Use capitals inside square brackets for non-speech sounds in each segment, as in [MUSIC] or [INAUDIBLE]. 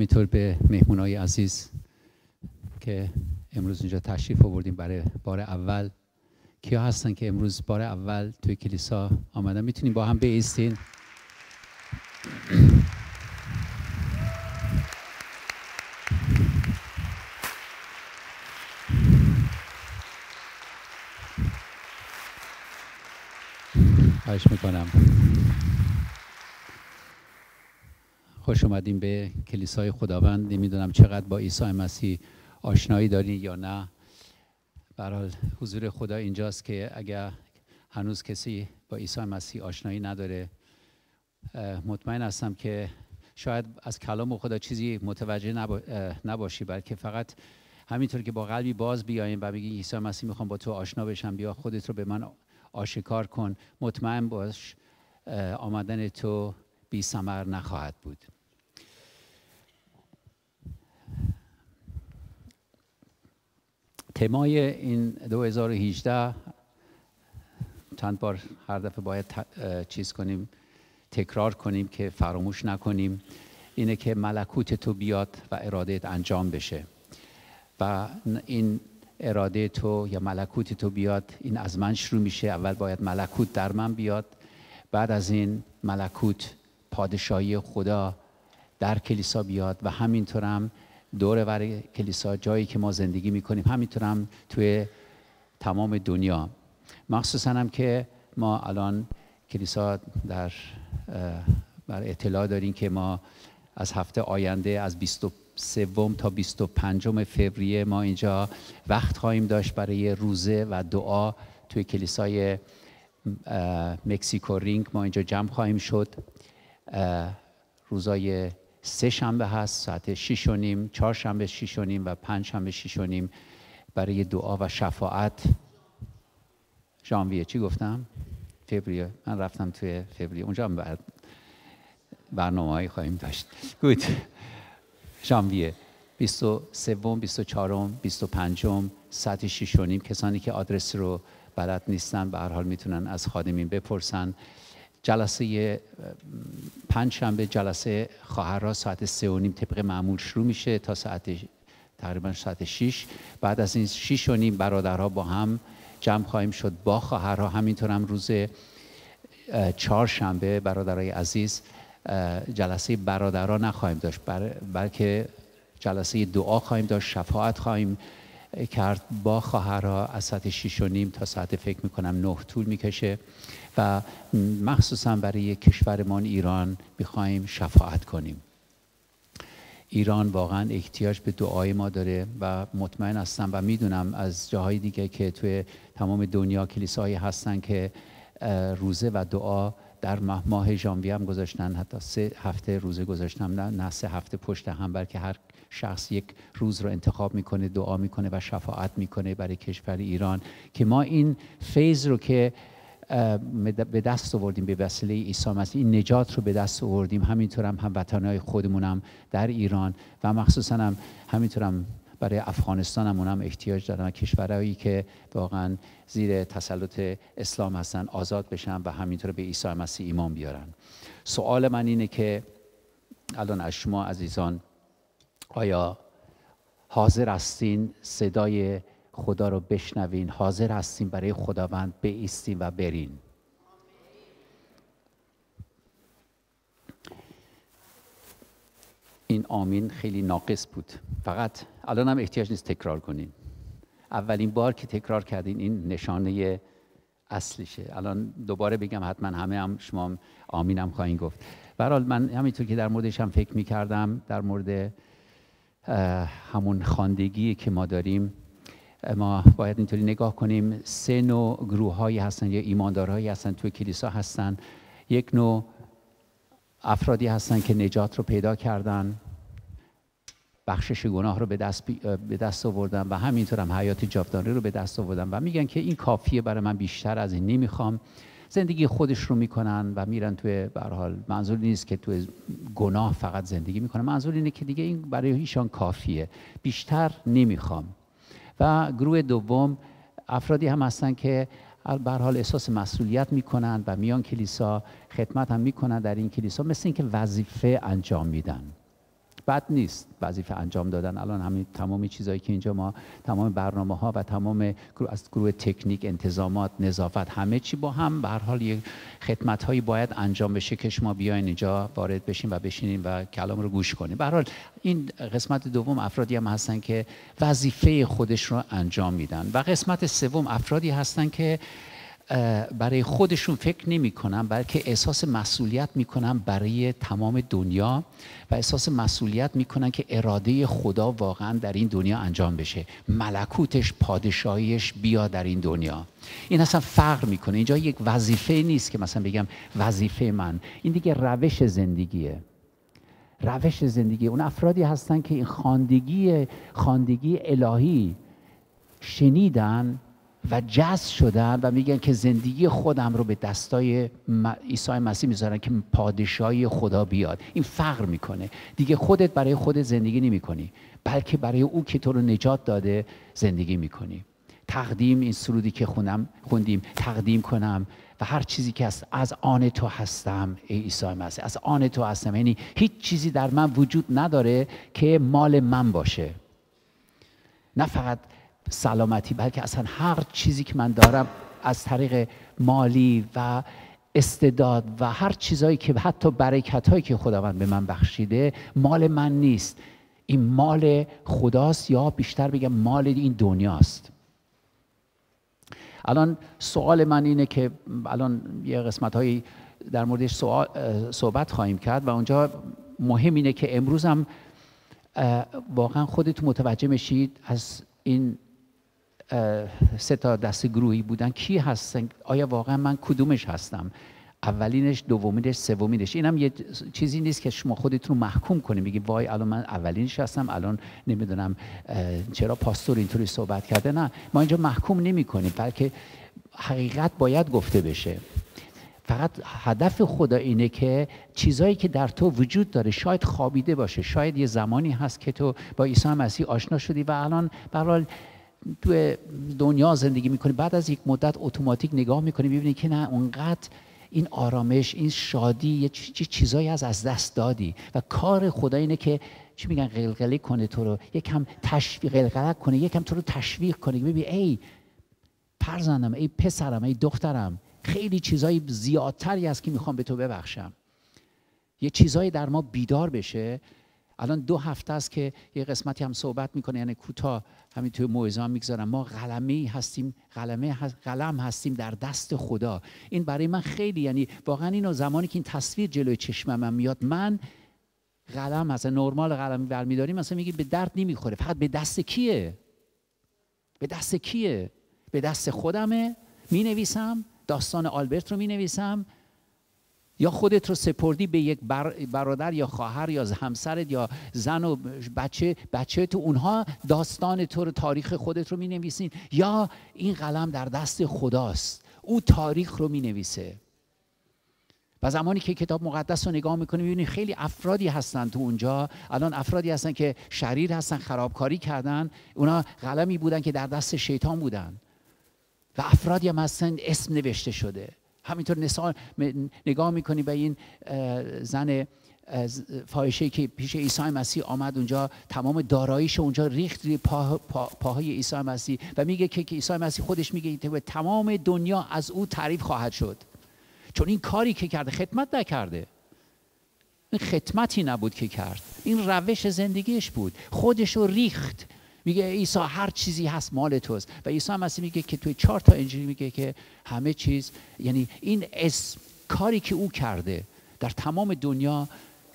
همینطور به مهمونای عزیز که امروز اینجا تشریف آوردیم برای بار اول کیا هستن که امروز بار اول توی کلیسا آمدن میتونیم با هم بیستین خواهش میکنم خوش اومدیم به کلیسای خداوند نمیدونم چقدر با عیسی مسیح آشنایی دارین یا نه برحال حضور خدا اینجاست که اگر هنوز کسی با عیسی مسیح آشنایی نداره مطمئن هستم که شاید از کلام خدا چیزی متوجه نباشی بلکه فقط همینطور که با قلبی باز بیایم و میگی عیسی مسیح میخوام با تو آشنا بشم بیا خودت رو به من آشکار کن مطمئن باش آمدن تو بی نخواهد بود تمای این 2018 چند بار هر دفعه باید چیز کنیم تکرار کنیم که فراموش نکنیم اینه که ملکوت تو بیاد و ارادت انجام بشه و این اراده تو یا ملکوت تو بیاد این از من شروع میشه اول باید ملکوت در من بیاد بعد از این ملکوت پادشاهی خدا در کلیسا بیاد و همینطورم هم دور ور کلیسا جایی که ما زندگی میکنیم همینطور هم توی تمام دنیا مخصوصا هم که ما الان کلیسا در بر اطلاع داریم که ما از هفته آینده از 23 تا 25 فوریه ما اینجا وقت خواهیم داشت برای روزه و دعا توی کلیسای مکسیکو رینگ ما اینجا جمع خواهیم شد روزای سه شنبه هست ساعت 6 و نیم چهار شنبه 6 و نیم و پنج شنبه 6 و نیم برای دعا و شفاعت ژانویه چی گفتم فوریه من رفتم توی فوریه اونجا هم بر... برنامه هایی خواهیم داشت گود ژانویه 23 24 25 ساعت 6 و نیم کسانی که آدرس رو بلد نیستن به هر حال میتونن از خادمین بپرسن جلسه پنج شنبه جلسه خواهرها ساعت سه و نیم طبق معمول شروع میشه تا ساعت تقریبا ساعت 6 بعد از این 6 و نیم برادرها با هم جمع خواهیم شد با خواهرها همینطور هم روز شنبه برادرای عزیز جلسه برادرها نخواهیم داشت بلکه جلسه دعا خواهیم داشت شفاعت خواهیم کرد با خواهرها از ساعت 6 و نیم تا ساعت فکر میکنم نه طول میکشه و مخصوصا برای کشورمان ایران میخوایم شفاعت کنیم ایران واقعا احتیاج به دعای ما داره و مطمئن هستم و میدونم از جاهای دیگه که توی تمام دنیا کلیسایی هستن که روزه و دعا در ماه ژانویه هم گذاشتن حتی سه هفته روزه گذاشتن نه, نه سه هفته پشت هم بلکه هر شخص یک روز رو انتخاب میکنه دعا میکنه و شفاعت میکنه برای کشور ایران که ما این فیض رو که به دست آوردیم به وسیله عیسی مسیح این نجات رو به دست آوردیم همینطور هم خودمون خودمونم در ایران و مخصوصا هم همینطور هم برای افغانستان هم اونم احتیاج دارن کشورهایی که واقعا زیر تسلط اسلام هستن آزاد بشن و همینطور به عیسی مسیح ایمان بیارن سوال من اینه که الان از شما عزیزان آیا حاضر هستین صدای خدا رو بشنوین حاضر هستیم برای خداوند بیستیم و برین این آمین خیلی ناقص بود فقط الان هم احتیاج نیست تکرار کنین اولین بار که تکرار کردین این نشانه اصلیشه الان دوباره بگم حتما همه هم شما آمینم خواهین گفت برحال من همینطور که در موردش هم فکر میکردم در مورد همون خاندگی که ما داریم ما باید اینطوری نگاه کنیم سه نوع گروه هایی هستن یا ایماندارهایی هستن توی کلیسا هستن یک نوع افرادی هستن که نجات رو پیدا کردن بخشش گناه رو به دست, بی... به دست آوردن و همینطور هم حیات جاودانه رو به دست آوردن و میگن که این کافیه برای من بیشتر از این نمیخوام زندگی خودش رو میکنن و میرن توی برحال منظور نیست که توی گناه فقط زندگی میکنن منظور اینه که دیگه این برای ایشان کافیه بیشتر نمیخوام و گروه دوم افرادی هم هستند که به حال احساس مسئولیت میکنن و میان کلیسا خدمت هم میکنن در این کلیسا مثل اینکه وظیفه انجام میدن بد نیست وظیفه انجام دادن الان همین تمامی چیزایی که اینجا ما تمام برنامه ها و تمام از گروه تکنیک انتظامات نظافت همه چی با هم به هر حال یک خدمت هایی باید انجام بشه که شما بیاین اینجا وارد بشین و بشینین و کلام رو گوش کنین به حال این قسمت دوم افرادی هم هستن که وظیفه خودش رو انجام میدن و قسمت سوم افرادی هستن که برای خودشون فکر نمی کنن بلکه احساس مسئولیت می کنم برای تمام دنیا و احساس مسئولیت میکنن که اراده خدا واقعا در این دنیا انجام بشه ملکوتش پادشاهیش بیا در این دنیا این اصلا فرق میکنه اینجا یک وظیفه نیست که مثلا بگم وظیفه من این دیگه روش زندگیه روش زندگی اون افرادی هستن که این خاندگی خاندگی الهی شنیدن و جذب شدن و میگن که زندگی خودم رو به دستای عیسی مسیح میذارن که پادشاهی خدا بیاد این فقر میکنه دیگه خودت برای خودت زندگی نمیکنی بلکه برای او که تو رو نجات داده زندگی میکنی تقدیم این سرودی که خونم خوندیم تقدیم کنم و هر چیزی که از آن تو هستم ای عیسی مسیح از آن تو هستم یعنی هیچ چیزی در من وجود نداره که مال من باشه نه فقط سلامتی بلکه اصلا هر چیزی که من دارم از طریق مالی و استعداد و هر چیزایی که حتی برکت هایی که خداوند به من بخشیده مال من نیست این مال خداست یا بیشتر بگم مال این دنیاست الان سوال من اینه که الان یه قسمت هایی در موردش صحبت خواهیم کرد و اونجا مهم اینه که امروز هم واقعا خودتون متوجه میشید از این سه تا دست گروهی بودن کی هستن آیا واقعا من کدومش هستم اولینش دومینش سومینش اینم یه چیزی نیست که شما خودتون رو محکوم کنید میگی وای الان من اولینش هستم الان نمیدونم چرا پاستور اینطوری صحبت کرده نه ما اینجا محکوم نمی کنیم بلکه حقیقت باید گفته بشه فقط هدف خدا اینه که چیزایی که در تو وجود داره شاید خوابیده باشه شاید یه زمانی هست که تو با عیسی مسیح آشنا شدی و الان به توی دنیا زندگی میکنی بعد از یک مدت اتوماتیک نگاه میکنی میبینی که نه اونقدر این آرامش این شادی یه چیزایی از از دست دادی و کار خدا اینه که چی میگن قلقله کنه تو رو یکم تشویق قلقله کنه یکم تو رو تشویق کنه ببین ای پرزندم ای پسرم ای دخترم خیلی چیزای زیادتری هست که میخوام به تو ببخشم یه چیزایی در ما بیدار بشه الان دو هفته است که یه قسمتی هم صحبت میکنه یعنی کوتاه همین توی موعظه هم میگذارم ما قلمی هستیم قلمه قلم هستیم در دست خدا این برای من خیلی یعنی واقعا اینو زمانی که این تصویر جلوی چشمم میاد من قلم از نرمال قلم برمیداریم مثلا میگی به درد نمیخوره فقط به دست کیه به دست کیه به دست خودمه مینویسم داستان آلبرت رو مینویسم یا خودت رو سپردی به یک برادر یا خواهر یا همسرت یا زن و بچه بچه تو اونها داستان تو رو تاریخ خودت رو می نویسین یا این قلم در دست خداست او تاریخ رو می نویسه و زمانی که کتاب مقدس رو نگاه میکنیم میبینیم خیلی افرادی هستن تو اونجا الان افرادی هستن که شریر هستن خرابکاری کردن اونا قلمی بودن که در دست شیطان بودن و افرادی هم هستن اسم نوشته شده همینطور نگاه میکنی به این زن فایشه که پیش عیسی مسیح آمد اونجا تمام داراییش اونجا ریخت روی پاهای عیسی مسیح و میگه که عیسی مسیح خودش میگه تمام دنیا از او تعریف خواهد شد چون این کاری که کرده خدمت نکرده این خدمتی نبود که کرد این روش زندگیش بود خودش رو ریخت میگه عیسی هر چیزی هست مال توست و عیسی هم میگه که توی چهار تا انجیل میگه که همه چیز یعنی این اسم کاری که او کرده در تمام دنیا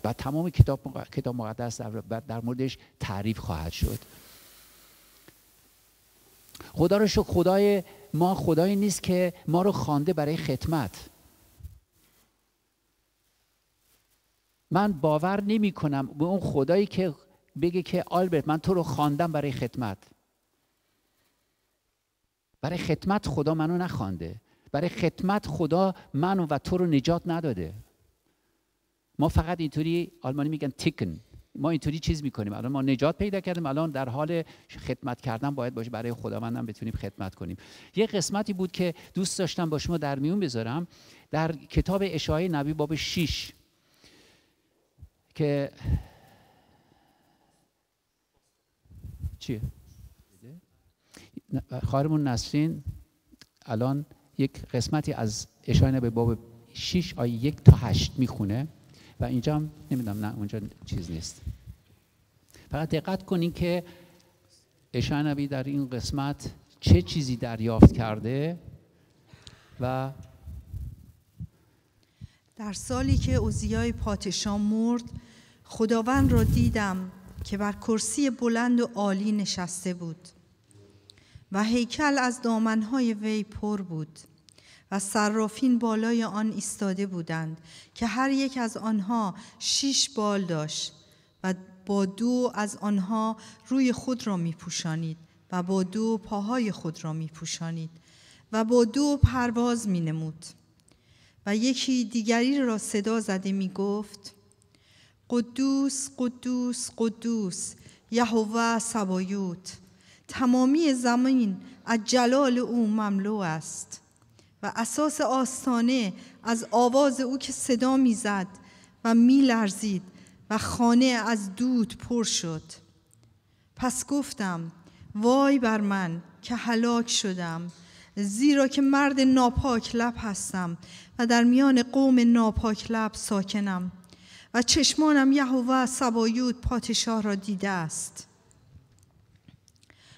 و تمام کتاب, کتاب مقدس در, در موردش تعریف خواهد شد خدا رو شو خدای ما خدایی نیست که ما رو خوانده برای خدمت من باور نمی کنم به اون خدایی که بگه که آلبرت من تو رو خواندم برای خدمت برای خدمت خدا منو نخوانده برای خدمت خدا منو و تو رو نجات نداده ما فقط اینطوری آلمانی میگن تیکن ما اینطوری چیز میکنیم الان ما نجات پیدا کردیم الان در حال خدمت کردن باید باشه برای خداوندم بتونیم خدمت کنیم یه قسمتی بود که دوست داشتم با شما در میون بذارم در کتاب اشعای نبی باب 6 که چیه خواهرمون نسرین الان یک قسمتی از اشاره به باب 6 آیه یک تا 8 میخونه و اینجا هم نمیدونم نه اونجا چیز نیست فقط دقت کنین که نبی در این قسمت چه چیزی دریافت کرده و در سالی که اوزیای پادشاه مرد خداوند را دیدم که بر کرسی بلند و عالی نشسته بود و هیکل از دامنهای وی پر بود و صرافین بالای آن ایستاده بودند که هر یک از آنها شش بال داشت و با دو از آنها روی خود را می پوشانید و با دو پاهای خود را می پوشانید و با دو پرواز می نمود و یکی دیگری را صدا زده می گفت قدوس قدوس قدوس یهوه سبایوت تمامی زمین از جلال او مملو است و اساس آستانه از آواز او که صدا میزد و میلرزید و خانه از دود پر شد پس گفتم وای بر من که هلاک شدم زیرا که مرد ناپاک لب هستم و در میان قوم ناپاک لب ساکنم و چشمانم یهوه سبایود پادشاه را دیده است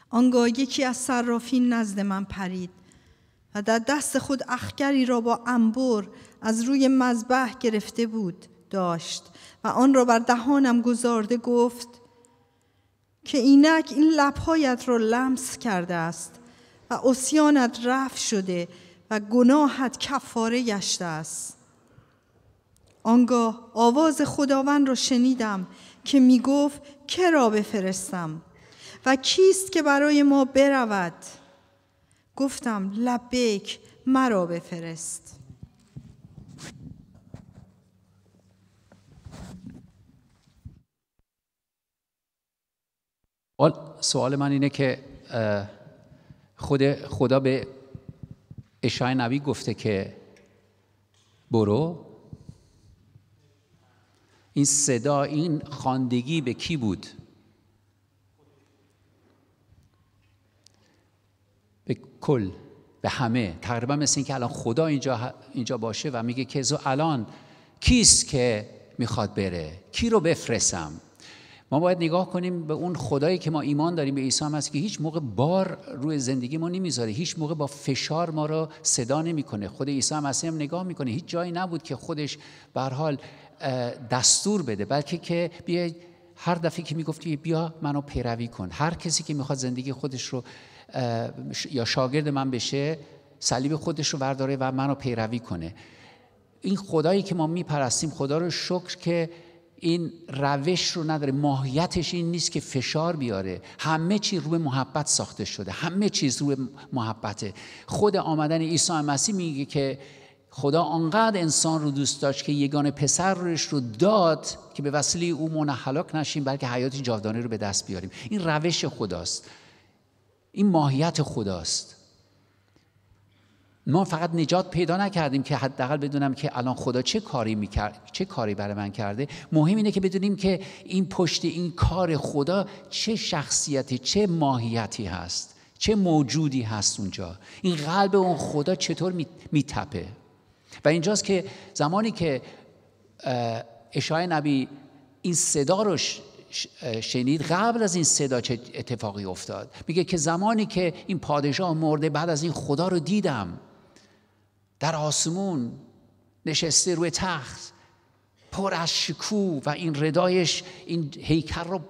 آنگاه یکی از صرافین نزد من پرید و در دست خود اخگری را با انبر از روی مذبح گرفته بود داشت و آن را بر دهانم گذارده گفت که اینک این لبهایت را لمس کرده است و اسیانت رفت شده و گناهت کفاره گشته است آنگاه آواز خداوند را شنیدم که می گفت که را بفرستم و کیست که برای ما برود گفتم لبیک مرا بفرست سوال من اینه که خود خدا به اشای نبی گفته که برو این صدا این خاندگی به کی بود به کل به همه تقریبا مثل اینکه الان خدا اینجا, اینجا باشه و میگه که الان کیست که میخواد بره کی رو بفرسم؟ ما باید نگاه کنیم به اون خدایی که ما ایمان داریم به عیسی هست که هیچ موقع بار روی زندگی ما نمیذاره هیچ موقع با فشار ما رو صدا نمیکنه خود عیسی مسیح هم نگاه میکنه هیچ جایی نبود که خودش به حال دستور بده بلکه که بیا هر دفعه که میگفت بیا منو پیروی کن هر کسی که میخواد زندگی خودش رو یا شاگرد من بشه صلیب خودش رو برداره و منو پیروی کنه این خدایی که ما میپرستیم خدا رو شکر که این روش رو نداره ماهیتش این نیست که فشار بیاره همه چی روی محبت ساخته شده همه چیز روی محبته خود آمدن عیسی مسیح میگه که خدا آنقدر انسان رو دوست داشت که یگان پسرش رو داد که به وسیله او منحلاک نشیم بلکه حیات جاودانه رو به دست بیاریم این روش خداست این ماهیت خداست ما فقط نجات پیدا نکردیم که حداقل بدونم که الان خدا چه کاری میکرد چه کاری برای من کرده مهم اینه که بدونیم که این پشت این کار خدا چه شخصیتی چه ماهیتی هست چه موجودی هست اونجا این قلب اون خدا چطور میتپه و اینجاست که زمانی که اشای نبی این صدا رو شنید قبل از این صدا چه اتفاقی افتاد میگه که زمانی که این پادشاه مرده بعد از این خدا رو دیدم در آسمون نشسته روی تخت پر از شکوه و این ردایش این هیکل رو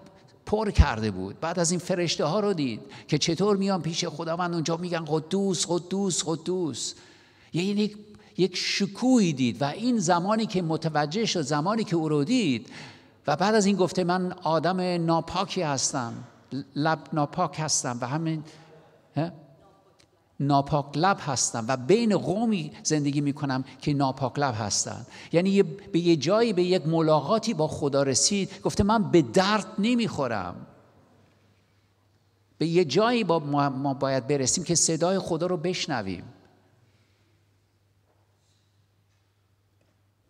پر کرده بود بعد از این فرشته ها رو دید که چطور میان پیش خداوند اونجا میگن قدوس قدوس قدوس یعنی یک یک دید و این زمانی که متوجه شد زمانی که او رو دید و بعد از این گفته من آدم ناپاکی هستم لب ناپاک هستم و همین ناپاک لب هستم و بین قومی زندگی می کنم که ناپاک لب هستن یعنی به یه جایی به یک ملاقاتی با خدا رسید گفته من به درد خورم به یه جایی با ما باید برسیم که صدای خدا رو بشنویم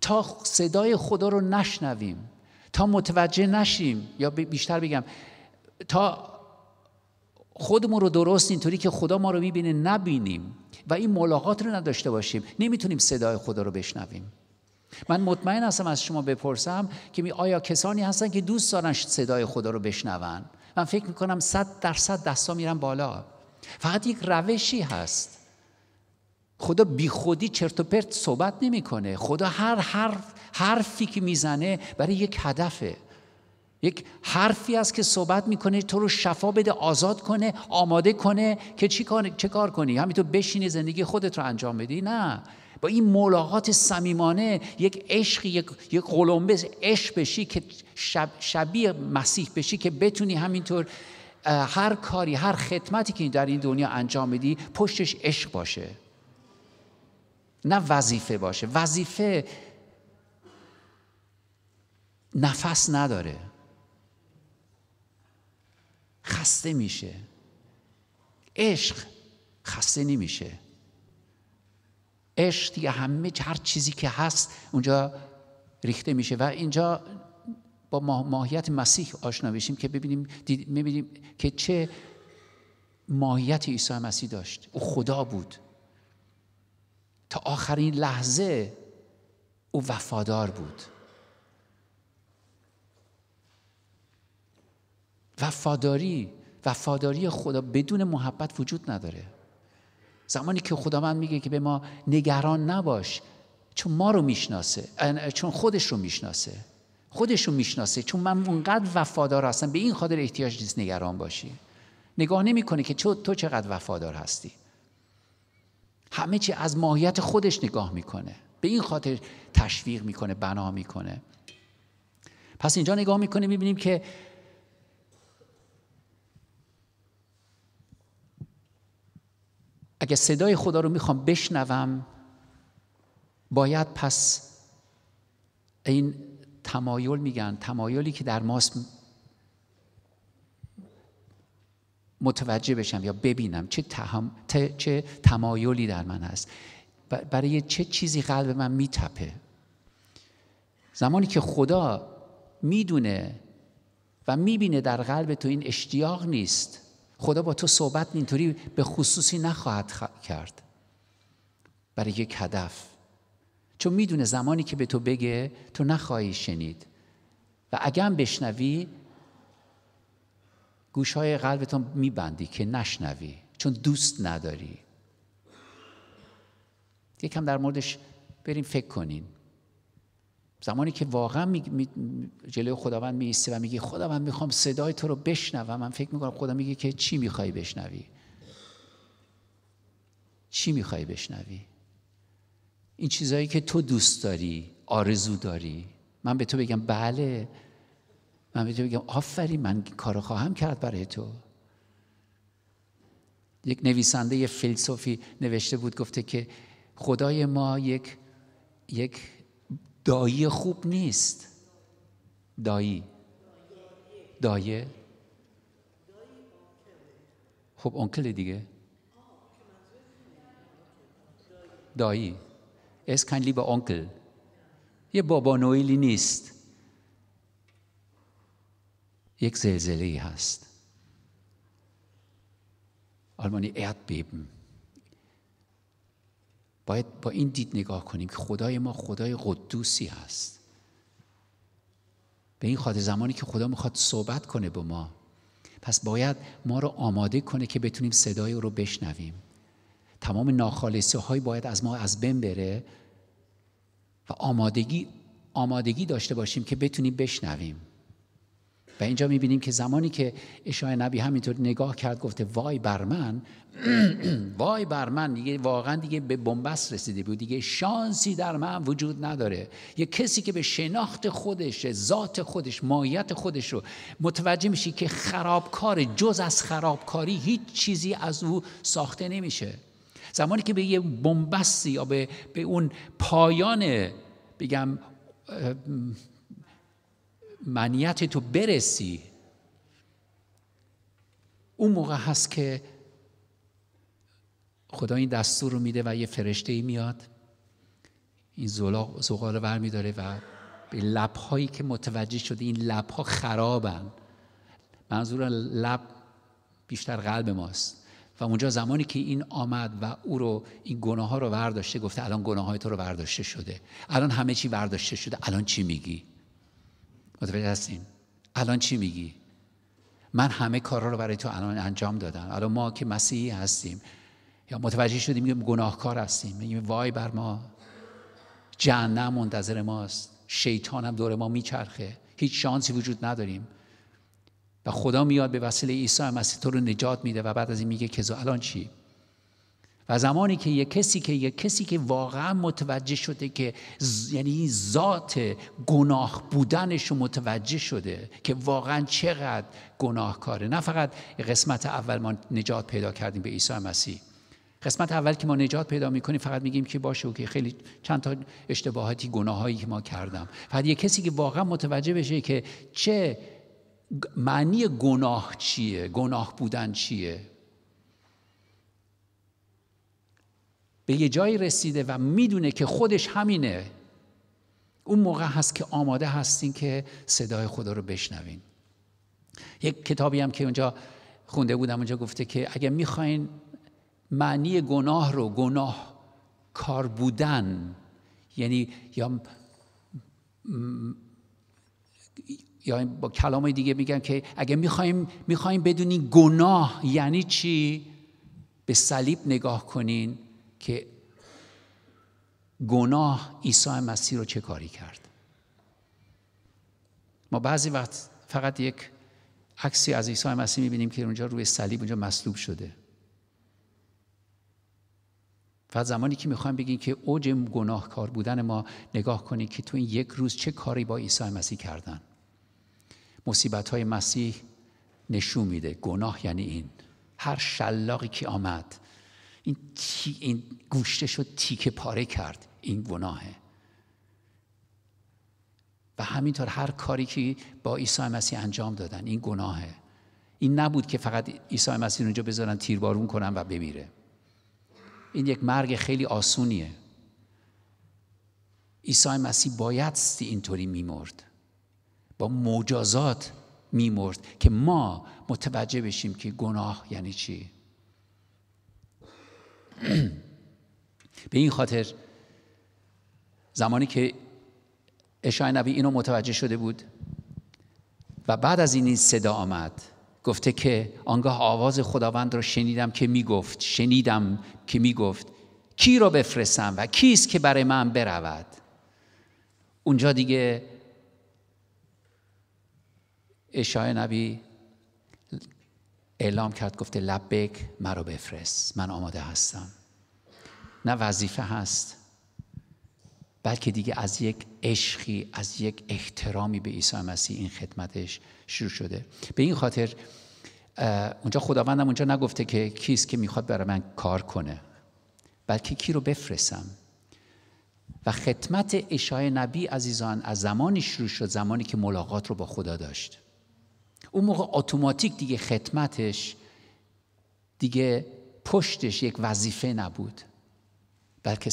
تا صدای خدا رو نشنویم تا متوجه نشیم یا بیشتر بگم تا خودمون رو درست اینطوری که خدا ما رو میبینه نبینیم و این ملاقات رو نداشته باشیم نمیتونیم صدای خدا رو بشنویم من مطمئن هستم از شما بپرسم که می آیا کسانی هستن که دوست دارن صدای خدا رو بشنون من فکر میکنم صد درصد دستا میرن بالا فقط یک روشی هست خدا بی خودی چرت و پرت صحبت نمیکنه خدا هر حرف حرفی که میزنه برای یک هدفه یک حرفی است که صحبت میکنه تو رو شفا بده آزاد کنه آماده کنه که چی کار، چه کار کنی همینطور بشینی زندگی خودت رو انجام بدی نه با این ملاقات صمیمانه یک عشق یک یک عشق بشی که شب، شبیه مسیح بشی که بتونی همینطور هر کاری هر خدمتی که در این دنیا انجام بدی پشتش عشق باشه نه وظیفه باشه وظیفه نفس نداره خسته میشه عشق خسته نمیشه عشق دیگه همه هر چیزی که هست اونجا ریخته میشه و اینجا با ماهیت مسیح آشنا بشیم که ببینیم میبینیم که چه ماهیت عیسی مسیح داشت او خدا بود تا آخرین لحظه او وفادار بود وفاداری وفاداری خدا بدون محبت وجود نداره زمانی که خدا من میگه که به ما نگران نباش چون ما رو میشناسه چون خودش رو میشناسه خودش رو میشناسه چون من اونقدر وفادار هستم به این خاطر احتیاج نیست نگران باشی نگاه نمیکنه که تو چقدر وفادار هستی همه چی از ماهیت خودش نگاه میکنه به این خاطر تشویق میکنه بنا میکنه پس اینجا نگاه میکنه میبینیم که اگه صدای خدا رو میخوام بشنوم باید پس این تمایل میگن تمایلی که در ماست متوجه بشم یا ببینم چه, تهم، چه تمایلی در من هست برای چه چیزی قلب من میتپه زمانی که خدا میدونه و میبینه در قلب تو این اشتیاق نیست خدا با تو صحبت اینطوری به خصوصی نخواهد کرد برای یک هدف چون میدونه زمانی که به تو بگه تو نخواهی شنید و هم بشنوی گوشهای قلبتون میبندی که نشنوی چون دوست نداری یکم در موردش بریم فکر کنیم زمانی که واقعا جلوی خداوند میسته و میگه خداوند میخوام صدای تو رو بشنوم من فکر میکنم خدا میگه که چی میخوای بشنوی چی میخوای بشنوی این چیزایی که تو دوست داری آرزو داری من به تو بگم بله من به تو بگم آفرین من کار خواهم کرد برای تو یک نویسنده فیلسوفی نوشته بود گفته که خدای ما یک یک دایی خوب نیست دایی دایه خب اونکل دیگه دایی اس کن lieber اونکل یه بابا نویلی نیست. یک زلزله هست. آلمانی بیبن. باید با این دید نگاه کنیم که خدای ما خدای قدوسی هست به این خاطر زمانی که خدا میخواد صحبت کنه با ما پس باید ما رو آماده کنه که بتونیم صدای او رو بشنویم تمام ناخالصی های باید از ما از بین بره و آمادگی آمادگی داشته باشیم که بتونیم بشنویم و اینجا میبینیم که زمانی که اشای نبی همینطور نگاه کرد گفته وای بر من [CLEARS THROAT] وای بر من دیگه واقعا دیگه به بنبست رسیده بود دیگه شانسی در من وجود نداره یه کسی که به شناخت خودش ذات خودش ماهیت خودش رو متوجه میشه که خرابکار جز از خرابکاری هیچ چیزی از او ساخته نمیشه زمانی که به یه بنبستی یا به, به اون پایان بگم منیت تو برسی اون موقع هست که خدا این دستور رو میده و یه فرشته ای میاد این زغال رو ور میداره و به لبهایی که متوجه شده این لبها خرابن منظور لب بیشتر قلب ماست و اونجا زمانی که این آمد و او رو این گناه ها رو ورداشته گفته الان گناه های تو رو ورداشته شده الان همه چی ورداشته شده الان چی میگی متوجه هستیم الان چی میگی من همه کارا رو برای تو الان انجام دادم الان ما که مسیحی هستیم یا متوجه شدیم گناهکار هستیم میگیم وای بر ما جهنم منتظر ماست شیطان هم دور ما میچرخه هیچ شانسی وجود نداریم و خدا میاد به وسیله عیسی مسیح تو رو نجات میده و بعد از این میگه که الان چی و زمانی که یک کسی که یک کسی که واقعا متوجه شده که ز... یعنی ذات گناه بودنش متوجه شده که واقعا چقدر گناهکاره نه فقط قسمت اول ما نجات پیدا کردیم به عیسی مسیح قسمت اول که ما نجات پیدا میکنیم فقط میگیم که باشه و که خیلی چند تا اشتباهاتی گناهایی که ما کردم فقط یه کسی که واقعا متوجه بشه که چه معنی گناه چیه گناه بودن چیه به یه جایی رسیده و میدونه که خودش همینه اون موقع هست که آماده هستین که صدای خدا رو بشنوین یک کتابی هم که اونجا خونده بودم اونجا گفته که اگه میخواین معنی گناه رو گناه کار بودن یعنی یا یا با کلام دیگه میگم که اگه میخوایم میخوایم بدونین گناه یعنی چی به صلیب نگاه کنین که گناه عیسی مسیح رو چه کاری کرد ما بعضی وقت فقط یک عکسی از عیسی مسیح میبینیم که اونجا روی صلیب اونجا مصلوب شده فقط زمانی که میخوایم بگیم که اوج گناهکار بودن ما نگاه کنید که تو این یک روز چه کاری با عیسی مسیح کردن مصیبت های مسیح نشون میده گناه یعنی این هر شلاقی که آمد این, تی... این گوشتش رو تیکه پاره کرد این گناهه و همینطور هر کاری که با عیسی مسیح انجام دادن این گناهه این نبود که فقط عیسی مسیح اونجا بذارن تیربارون کنن و بمیره این یک مرگ خیلی آسونیه عیسی مسیح باید اینطوری میمرد با مجازات میمرد که ما متوجه بشیم که گناه یعنی چی به این خاطر زمانی که اشای نبی اینو متوجه شده بود و بعد از این این صدا آمد گفته که آنگاه آواز خداوند را شنیدم که میگفت شنیدم که میگفت کی را بفرستم و کیست که برای من برود اونجا دیگه اشای نبی اعلام کرد گفته لبک مرا بفرست من آماده هستم نه وظیفه هست بلکه دیگه از یک عشقی از یک احترامی به عیسی مسیح این خدمتش شروع شده به این خاطر اونجا خداوندم اونجا نگفته که کیست که میخواد برای من کار کنه بلکه کی رو بفرستم و خدمت اشای نبی عزیزان از زمانی شروع شد زمانی که ملاقات رو با خدا داشت اون موقع اتوماتیک دیگه خدمتش دیگه پشتش یک وظیفه نبود بلکه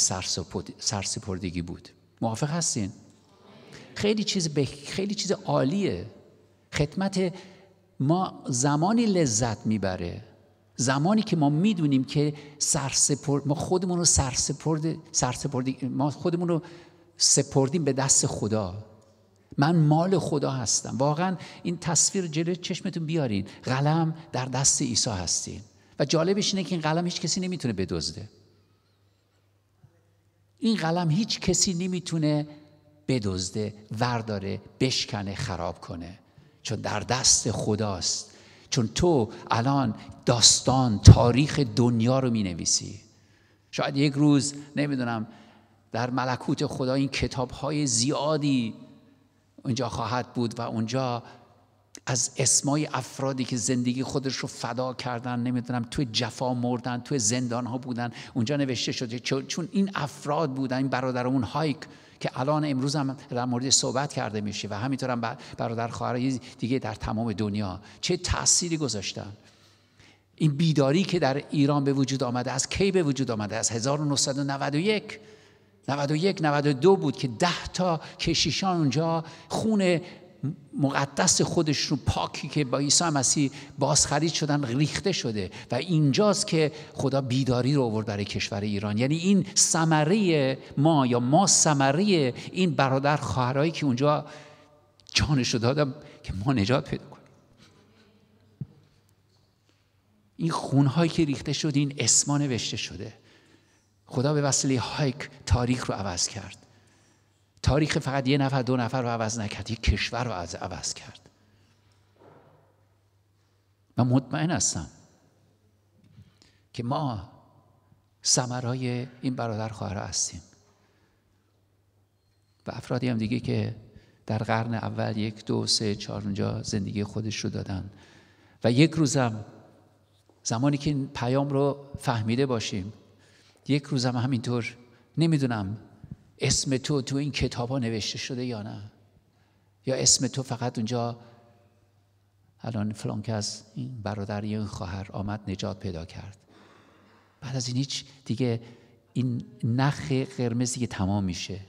سرسپردگی بود موافق هستین خیلی چیز خیلی چیز عالیه خدمت ما زمانی لذت میبره زمانی که ما میدونیم که سرسپر ما خودمون رو سرسپرد ما خودمون رو سپردیم به دست خدا من مال خدا هستم واقعا این تصویر جلوی چشمتون بیارین قلم در دست عیسی هستین و جالبش اینه که این قلم هیچ کسی نمیتونه بدزده این قلم هیچ کسی نمیتونه بدزده ورداره بشکنه خراب کنه چون در دست خداست چون تو الان داستان تاریخ دنیا رو می شاید یک روز نمیدونم در ملکوت خدا این کتاب های زیادی اونجا خواهد بود و اونجا از اسمای افرادی که زندگی خودش رو فدا کردن نمیدونم توی جفا مردن توی زندان ها بودن اونجا نوشته شده چون این افراد بودن این برادرمون هایک که الان امروز هم در مورد صحبت کرده میشه و همینطور هم برادر خواهرای دیگه در تمام دنیا چه تأثیری گذاشتن این بیداری که در ایران به وجود آمده از کی به وجود آمده از 1991 91 92 بود که ده تا کشیشان اونجا خون مقدس خودش رو پاکی که با عیسی مسیح بازخرید شدن ریخته شده و اینجاست که خدا بیداری رو آورد برای کشور ایران یعنی این ثمره ما یا ما ثمره این برادر خواهرایی که اونجا جانش رو دادم که ما نجات پیدا کنیم این خونهایی که ریخته شد این اسما نوشته شده خدا به وسیله هایک تاریخ رو عوض کرد تاریخ فقط یه نفر دو نفر رو عوض نکرد یه کشور رو عوض کرد من مطمئن هستم که ما سمرای این برادر خواهر هستیم و افرادی هم دیگه که در قرن اول یک دو سه چهار اونجا زندگی خودش رو دادن و یک روزم زمانی که این پیام رو فهمیده باشیم یک روزم همینطور نمیدونم اسم تو تو این کتاب ها نوشته شده یا نه یا اسم تو فقط اونجا الان فلان از این برادر یا خواهر آمد نجات پیدا کرد بعد از این هیچ دیگه این نخ قرمزی که تمام میشه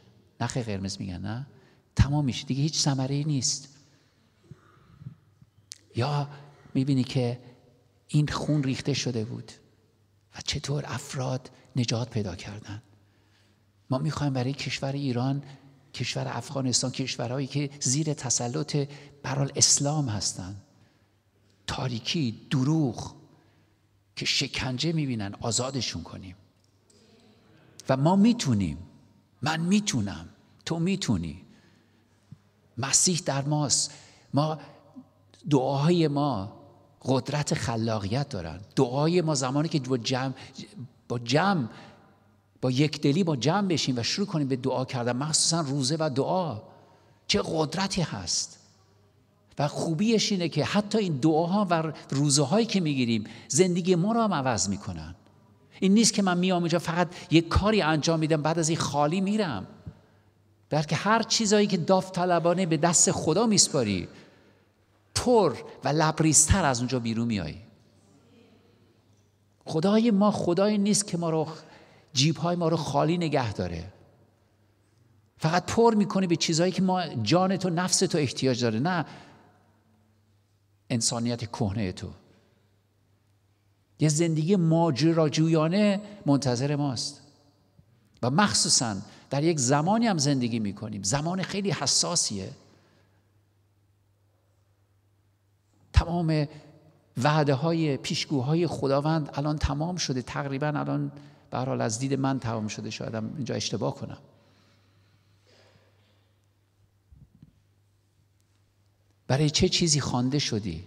نخ قرمز میگن نه تمام میشه دیگه هیچ ثمره نیست یا میبینی که این خون ریخته شده بود و چطور افراد نجات پیدا کردن ما میخوایم برای کشور ایران کشور افغانستان کشورهایی که زیر تسلط برال اسلام هستند تاریکی دروغ که شکنجه میبینن آزادشون کنیم و ما میتونیم من میتونم تو میتونی مسیح در ماست ما دعاهای ما قدرت خلاقیت دارن دعای ما زمانی که با جمع با جمع با دلی با جمع بشیم و شروع کنیم به دعا کردن مخصوصا روزه و دعا چه قدرتی هست و خوبیش اینه که حتی این دعاها و روزه هایی که میگیریم زندگی ما را هم عوض میکنن این نیست که من میام اینجا فقط یک کاری انجام میدم بعد از این خالی میرم بلکه هر چیزایی که داوطلبانه به دست خدا میسپاری پر و لبریزتر از اونجا بیرون میایی خدای ما خدایی نیست که ما رو جیب های ما رو خالی نگه داره فقط پر میکنه به چیزهایی که ما جان تو نفس تو احتیاج داره نه انسانیت کهنه تو یه زندگی ماجراجویانه منتظر ماست و مخصوصا در یک زمانی هم زندگی میکنیم زمان خیلی حساسیه تمام وعده های پیشگوهای خداوند الان تمام شده تقریبا الان به از دید من تمام شده شایدم اینجا اشتباه کنم برای چه چیزی خوانده شدی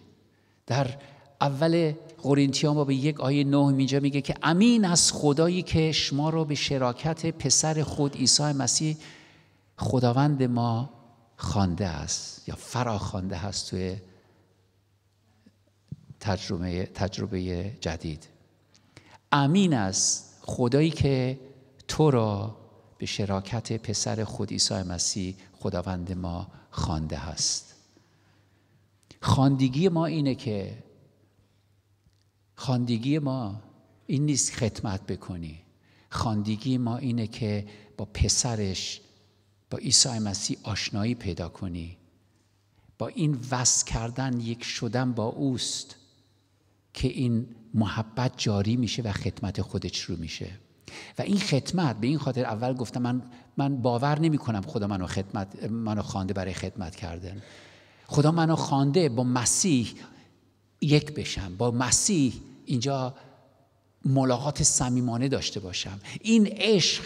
در اول قرنتیان با به یک آیه نه اینجا میگه که امین از خدایی که شما رو به شراکت پسر خود عیسی مسیح خداوند ما خوانده است یا فرا خوانده است توی تجربه, تجربه جدید امین است خدایی که تو را به شراکت پسر خود عیسی مسیح خداوند ما خوانده هست خاندگی ما اینه که خاندگی ما این نیست خدمت بکنی خاندگی ما اینه که با پسرش با عیسی مسیح آشنایی پیدا کنی با این وصل کردن یک شدن با اوست که این محبت جاری میشه و خدمت خودش رو میشه و این خدمت به این خاطر اول گفتم من من باور نمی کنم خدا منو خدمت منو خوانده برای خدمت کردن خدا منو خوانده با مسیح یک بشم با مسیح اینجا ملاقات صمیمانه داشته باشم این عشق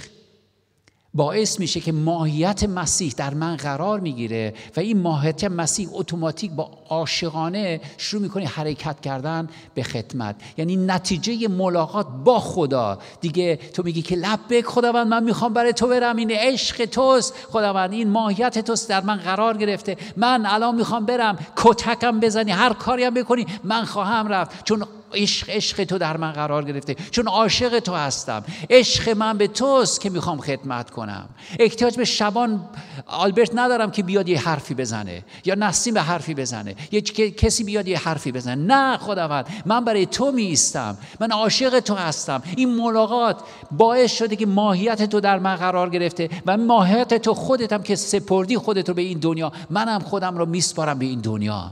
باعث میشه که ماهیت مسیح در من قرار میگیره و این ماهیت مسیح اتوماتیک با عاشقانه شروع میکنی حرکت کردن به خدمت یعنی نتیجه ملاقات با خدا دیگه تو میگی که لبک خداوند من میخوام برای تو برم این عشق توست خداوند این ماهیت توست در من قرار گرفته من الان میخوام برم کتکم بزنی هر کاری هم بکنی من خواهم رفت چون عشق عشق تو در من قرار گرفته چون عاشق تو هستم عشق من به توست که میخوام خدمت کنم احتیاج به شبان آلبرت ندارم که بیاد یه حرفی بزنه یا نسیم به حرفی بزنه یه کسی بیاد یه حرفی بزنه نه خداوند من برای تو میستم من عاشق تو هستم این ملاقات باعث شده که ماهیت تو در من قرار گرفته و ماهیت تو خودتم که سپردی خودت رو به این دنیا منم خودم رو میسپارم به این دنیا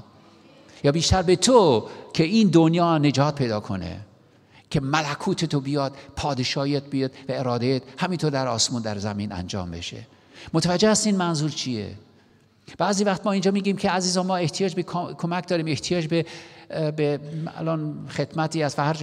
یا بیشتر به تو که این دنیا نجات پیدا کنه که ملکوت تو بیاد پادشاهیت بیاد و ارادهت همینطور در آسمون در زمین انجام بشه متوجه هستین منظور چیه بعضی وقت ما اینجا میگیم که عزیزان ما احتیاج به کمک داریم احتیاج به به الان خدمتی از هر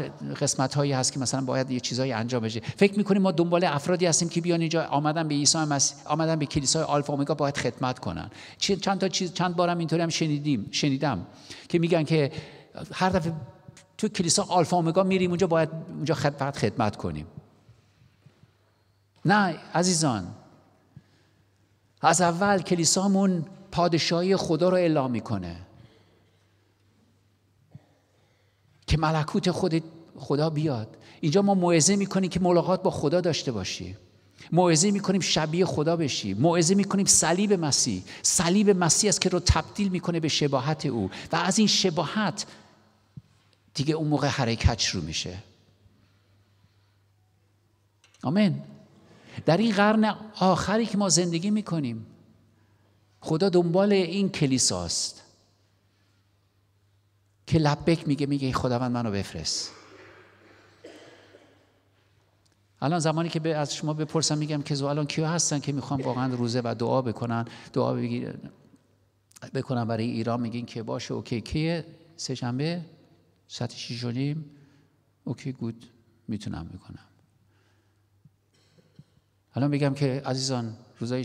قسمت هایی هست که مثلا باید یه چیزایی انجام بشه فکر میکنیم ما دنبال افرادی هستیم که بیان اینجا آمدن به عیسی مسیح آمدن به کلیسای آلفا اومگا باید خدمت کنن چند تا چیز چند بارم اینطوری هم شنیدیم شنیدم که میگن که هر دفعه تو کلیسا آلفا اومگا میریم اونجا باید اونجا خدمت خدمت کنیم نه عزیزان از اول کلیسامون پادشاهی خدا رو اعلام میکنه که ملکوت خود خدا بیاد اینجا ما موعظه میکنیم که ملاقات با خدا داشته باشیم موعظه میکنیم شبیه خدا بشی موعظه میکنیم صلیب مسیح صلیب مسیح است که رو تبدیل میکنه به شباهت او و از این شباهت دیگه اون موقع حرکت شروع میشه آمین در این قرن آخری که ما زندگی میکنیم خدا دنبال این کلیساست که لبک میگه میگه خداوند منو بفرست الان زمانی که از شما بپرسم میگم که الان کیو هستن که میخوان واقعا روزه و دعا بکنن دعا بکنن برای ایران میگین که باشه اوکی کیه سه شنبه ساعت شیش و اوکی گود میتونم بکنم الان میگم که عزیزان روزای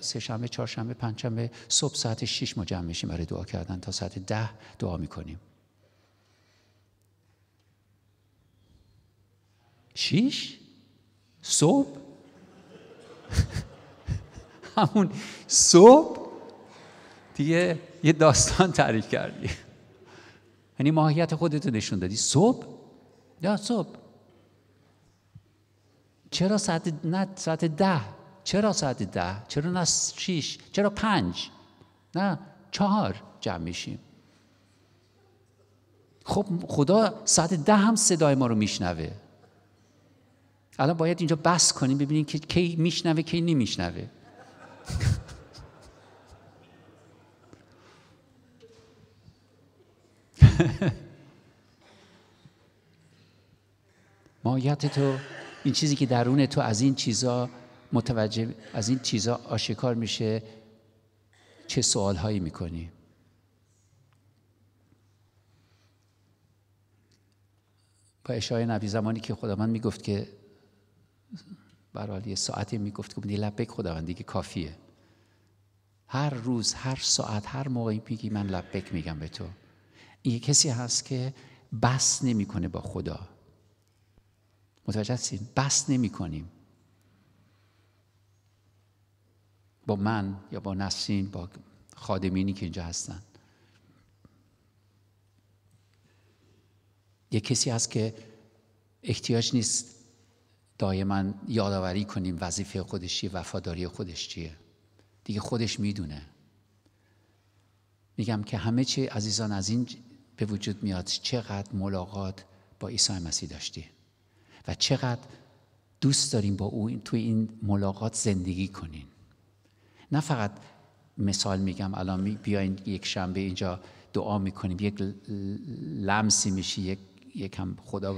سه شنبه چهارشنبه پنجشنبه صبح ساعت 6 ما جمع میشیم برای دعا کردن تا ساعت ده دعا میکنیم شیش صبح [LAUGHS] همون صبح دیگه یه داستان تعریف کردی یعنی ماهیت خودتو نشون دادی صبح یا صبح چرا ساعت نه ساعت ده چرا ساعت ده چرا نه شیش چرا پنج نه چهار جمع میشیم خب خدا ساعت ده هم صدای ما رو میشنوه الان باید اینجا بس کنیم ببینیم که کی میشنوه کی نمیشنوه [LAUGHS] ماهیت تو این چیزی که درون تو از این چیزا متوجه از این چیزا آشکار میشه چه سوال هایی میکنی با اشای نبی زمانی که خداوند میگفت که برحال یه ساعتی میگفت که لبک خداوند دیگه کافیه هر روز هر ساعت هر موقعی میگی من لبک میگم به تو یه کسی هست که بس نمیکنه با خدا متوجه هستین بس نمیکنیم. با من یا با نسیم با خادمینی که اینجا هستن یه کسی هست که احتیاج نیست دائما یادآوری کنیم وظیفه خودش چیه وفاداری خودش چیه دیگه خودش میدونه میگم که همه چی عزیزان از این به وجود میاد چقدر ملاقات با عیسی مسیح داشتی و چقدر دوست داریم با او توی این ملاقات زندگی کنین نه فقط مثال میگم الان بیاین یک شنبه اینجا دعا میکنیم یک لمسی میشی یک یکم خدا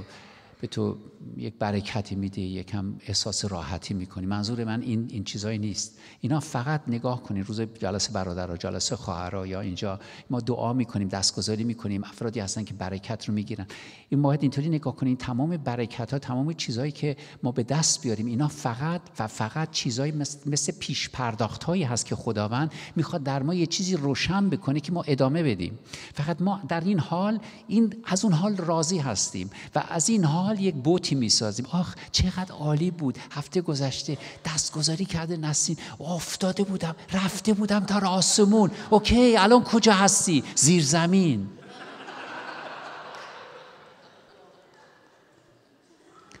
به تو یک برکتی میده یکم احساس راحتی میکنی منظور من این این چیزایی نیست اینا فقط نگاه کنین روز جلسه برادرها جلسه خواهرها یا اینجا ما دعا میکنیم دستگذاری میکنیم افرادی هستن که برکت رو میگیرن این باید اینطوری نگاه کنین تمام برکت ها تمام چیزایی که ما به دست بیاریم اینا فقط و فقط چیزایی مثل, مثل پیش پرداخت هایی هست که خداوند میخواد در ما یه چیزی روشن بکنه که ما ادامه بدیم فقط ما در این حال این از اون حال راضی هستیم و از این حال سال یک بوتی میسازیم آخ چقدر عالی بود هفته گذشته دستگذاری کرده نسین افتاده بودم رفته بودم تا آسمون اوکی الان کجا هستی زیر زمین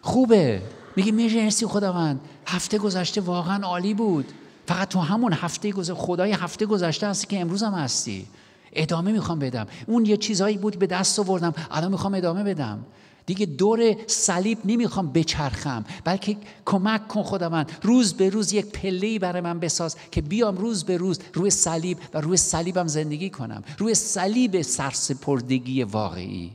خوبه میگی میرسی خداوند هفته گذشته واقعا عالی بود فقط تو همون هفته گذشته خدای هفته گذشته هستی که امروز هم هستی ادامه میخوام بدم اون یه چیزهایی بود به دست آوردم الان میخوام ادامه بدم دیگه دور صلیب نمیخوام بچرخم بلکه کمک کن من روز به روز یک پله برای من بساز که بیام روز به روز روی صلیب و روی صلیبم زندگی کنم روی صلیب سرسپردگی واقعی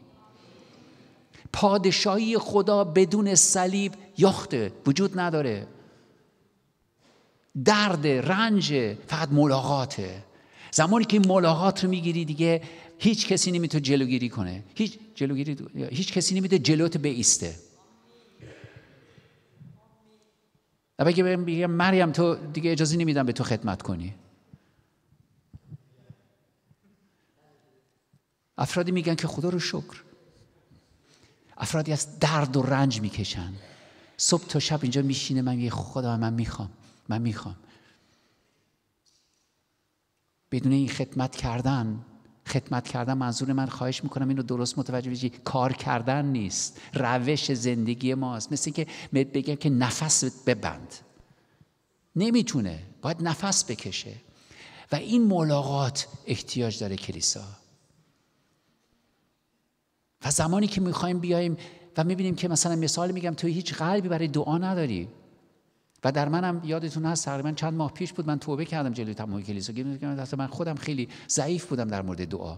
پادشاهی خدا بدون صلیب یاخته وجود نداره درد رنج فقط ملاقاته زمانی که این ملاقات رو میگیری دیگه هیچ کسی نمیتونه جلوگیری کنه هیچ جلوگیری هیچ کسی نمیتونه جلوت بیسته اما اگه مریم تو دیگه اجازه نمیدم به تو خدمت کنی افرادی میگن که خدا رو شکر افرادی از درد و رنج میکشن صبح تا شب اینجا میشینه من یه خدا من میخوام من میخوام بدون این خدمت کردن خدمت کردن منظور من خواهش میکنم اینو درست متوجه بشی کار کردن نیست روش زندگی ماست مثل که بهت بگم که نفس ببند نمیتونه باید نفس بکشه و این ملاقات احتیاج داره کلیسا و زمانی که میخوایم بیایم و میبینیم که مثلا مثال میگم تو هیچ قلبی برای دعا نداری و در منم یادتون هست تقریبا چند ماه پیش بود من توبه کردم جلوی تمام کلیسا گفتم من خودم خیلی ضعیف بودم در مورد دعا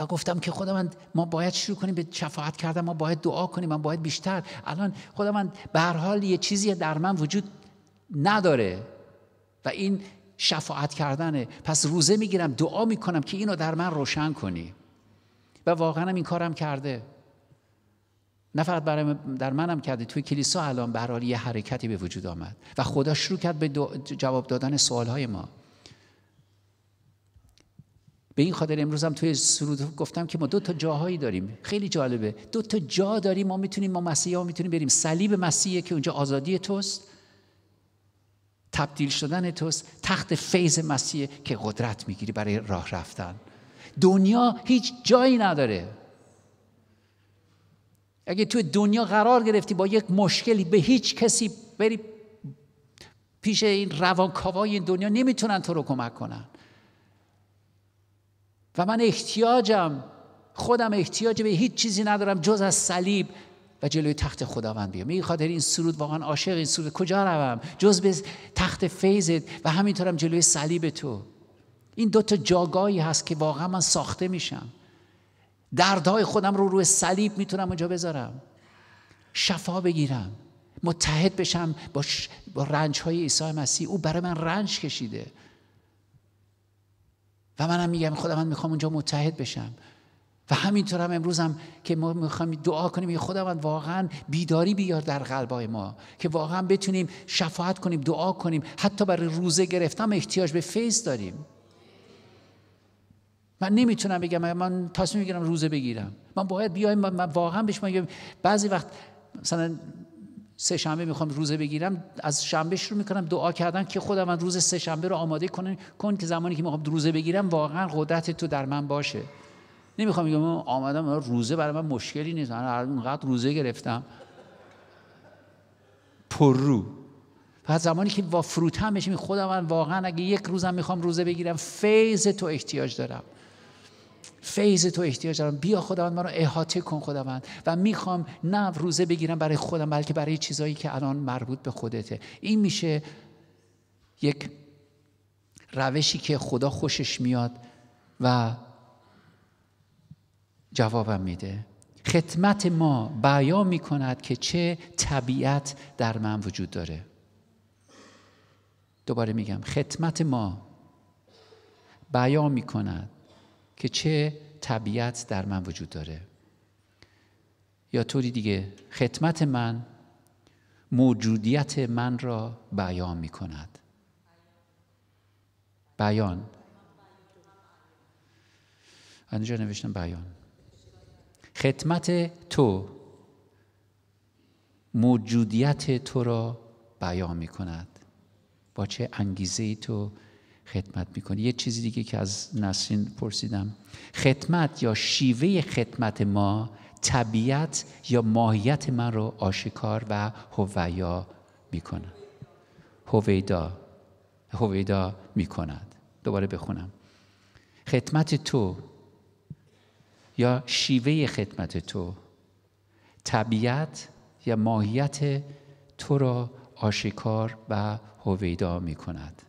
و گفتم که خدا من ما باید شروع کنیم به شفاعت کردن ما باید دعا کنیم من باید بیشتر الان خدا من به هر حال یه چیزی در من وجود نداره و این شفاعت کردنه پس روزه میگیرم دعا میکنم که اینو در من روشن کنی و واقعا این کارم کرده نه فقط برای در منم کرده توی کلیسا الان به یه حرکتی به وجود آمد و خدا شروع کرد به جواب دادن سوالهای ما به این خاطر امروز هم توی سرود گفتم که ما دو تا جاهایی داریم خیلی جالبه دو تا جا داریم ما میتونیم ما مسیح ها میتونیم بریم صلیب مسیحه که اونجا آزادی توست تبدیل شدن توست تخت فیض مسیحه که قدرت میگیری برای راه رفتن دنیا هیچ جایی نداره اگه تو دنیا قرار گرفتی با یک مشکلی به هیچ کسی بری پیش این روانکاوای این دنیا نمیتونن تو رو کمک کنن و من احتیاجم خودم احتیاج به هیچ چیزی ندارم جز از صلیب و جلوی تخت خداوند بیام این خاطر این سرود واقعا عاشق این سرود کجا روم جز به تخت فیضت و همینطورم جلوی صلیب تو این دو تا جاگاهی هست که واقعا من ساخته میشم دردهای خودم رو روی صلیب میتونم اونجا بذارم شفا بگیرم متحد بشم با, ش... رنج های عیسی مسیح او برای من رنج کشیده و منم میگم خدا من میخوام اونجا متحد بشم و همینطور هم امروز هم که ما میخوایم دعا کنیم خداوند واقعا بیداری بیار در قلبای ما که واقعا بتونیم شفاعت کنیم دعا کنیم حتی برای روزه گرفتم احتیاج به فیض داریم من نمیتونم بگم من تصمیم میگیرم روزه بگیرم من باید بیایم من, واقعا بهش بعضی وقت مثلا سه شنبه میخوام روزه بگیرم از شنبه شروع میکنم دعا کردن که خودم من روز سه شنبه رو آماده کنم کن که زمانی که میخوام روزه بگیرم واقعا قدرت تو در من باشه نمیخوام بگم آمدم روزه برای من مشکلی نیست من اونقدر روزه گرفتم پر رو بعد زمانی که وا هم بشیم خودم من واقعا اگه یک روزم میخوام روزه بگیرم فیض تو احتیاج دارم فیض تو احتیاج دارم بیا خداوند من رو احاطه کن خداوند و میخوام نه روزه بگیرم برای خودم بلکه برای چیزایی که الان مربوط به خودته این میشه یک روشی که خدا خوشش میاد و جوابم میده خدمت ما بیان میکند که چه طبیعت در من وجود داره دوباره میگم خدمت ما بیان میکند که چه طبیعت در من وجود داره یا طوری دیگه خدمت من موجودیت من را بیان می کند بیان اینجا نوشتم بیان خدمت تو موجودیت تو را بیان می کند با چه انگیزه ای تو خدمت میکنه یه چیزی دیگه که از نسرین پرسیدم خدمت یا شیوه خدمت ما طبیعت یا ماهیت من رو آشکار و هویا میکنه هویدا هویدا میکند دوباره بخونم خدمت تو یا شیوه خدمت تو طبیعت یا ماهیت تو را آشکار و هویدا می کند.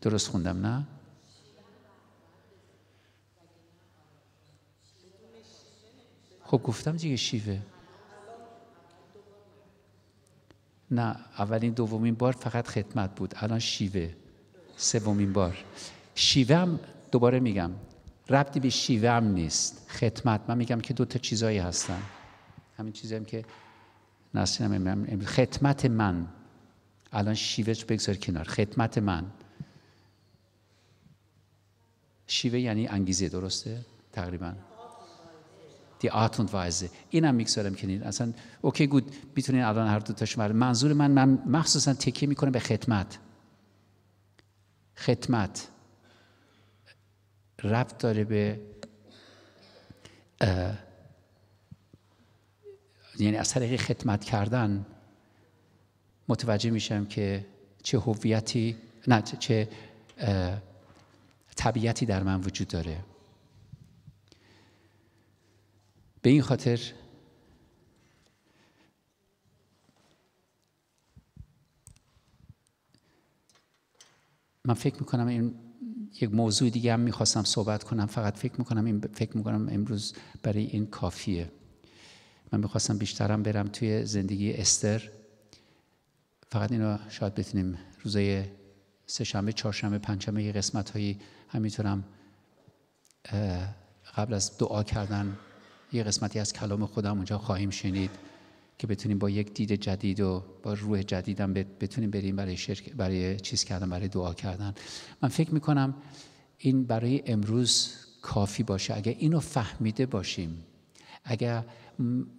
درست خوندم نه؟ خب گفتم دیگه شیوه نه اولین دومین بار فقط خدمت بود الان شیوه سومین بار شیوه هم دوباره میگم ربطی به شیوه هم نیست خدمت من میگم که دو تا چیزایی هستن همین چیزی هم که نسرین خدمت من الان شیوه رو بگذار کنار خدمت من شیوه یعنی انگیزه درسته تقریبا دی آت وایزه اینم میگذارم کنین اصلا اوکی گود میتونین الان هر دو تاش منظور من من مخصوصا تکیه میکنم به خدمت خدمت ربط داره به یعنی از طریق خدمت کردن متوجه میشم که چه هویتی نه چه طبیعتی در من وجود داره به این خاطر من فکر میکنم این یک موضوع دیگه هم میخواستم صحبت کنم فقط فکر میکنم این فکر میکنم امروز برای این کافیه من میخواستم بیشترم برم توی زندگی استر فقط اینو شاید بتونیم روزای سهشنبه چهارشنبه پنجشنبه یه قسمت هایی همینطورم قبل از دعا کردن یه قسمتی از کلام خودم اونجا خواهیم شنید که بتونیم با یک دید جدید و با روح جدیدم بتونیم بریم برای شرک برای چیز کردن برای دعا کردن من فکر میکنم این برای امروز کافی باشه اگر اینو فهمیده باشیم اگر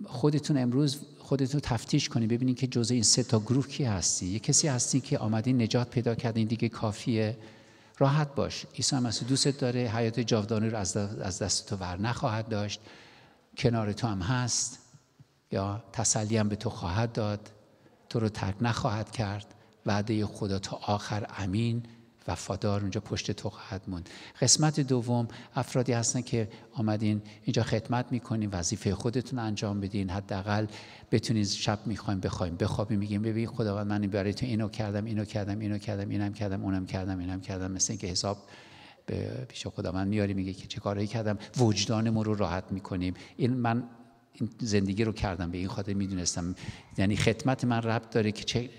خودتون امروز خودتون تفتیش کنید ببینید که جزء این سه تا گروه کی هستی یه کسی هستی که آمدین نجات پیدا کردین دیگه کافیه راحت باش عیسی مسیح دوست داره حیات جاودانی رو از دست تو ور نخواهد داشت کنار تو هم هست یا تسلی هم به تو خواهد داد تو رو ترک نخواهد کرد وعده خدا تا آخر امین وفادار اونجا پشت تو خواهد موند قسمت دوم افرادی هستن که آمدین اینجا خدمت میکنین وظیفه خودتون انجام بدین حداقل بتونین شب میخوایم بخوایم بخوابیم میگیم ببین خداوند من برای تو اینو کردم اینو کردم اینو کردم اینم کردم اونم کردم اینم کردم مثل اینکه حساب به پیش خدا من میاری میگه که چه کارهایی کردم وجدانمون رو راحت میکنیم این من زندگی رو کردم به این خاطر میدونستم یعنی خدمت من ربط داره که چه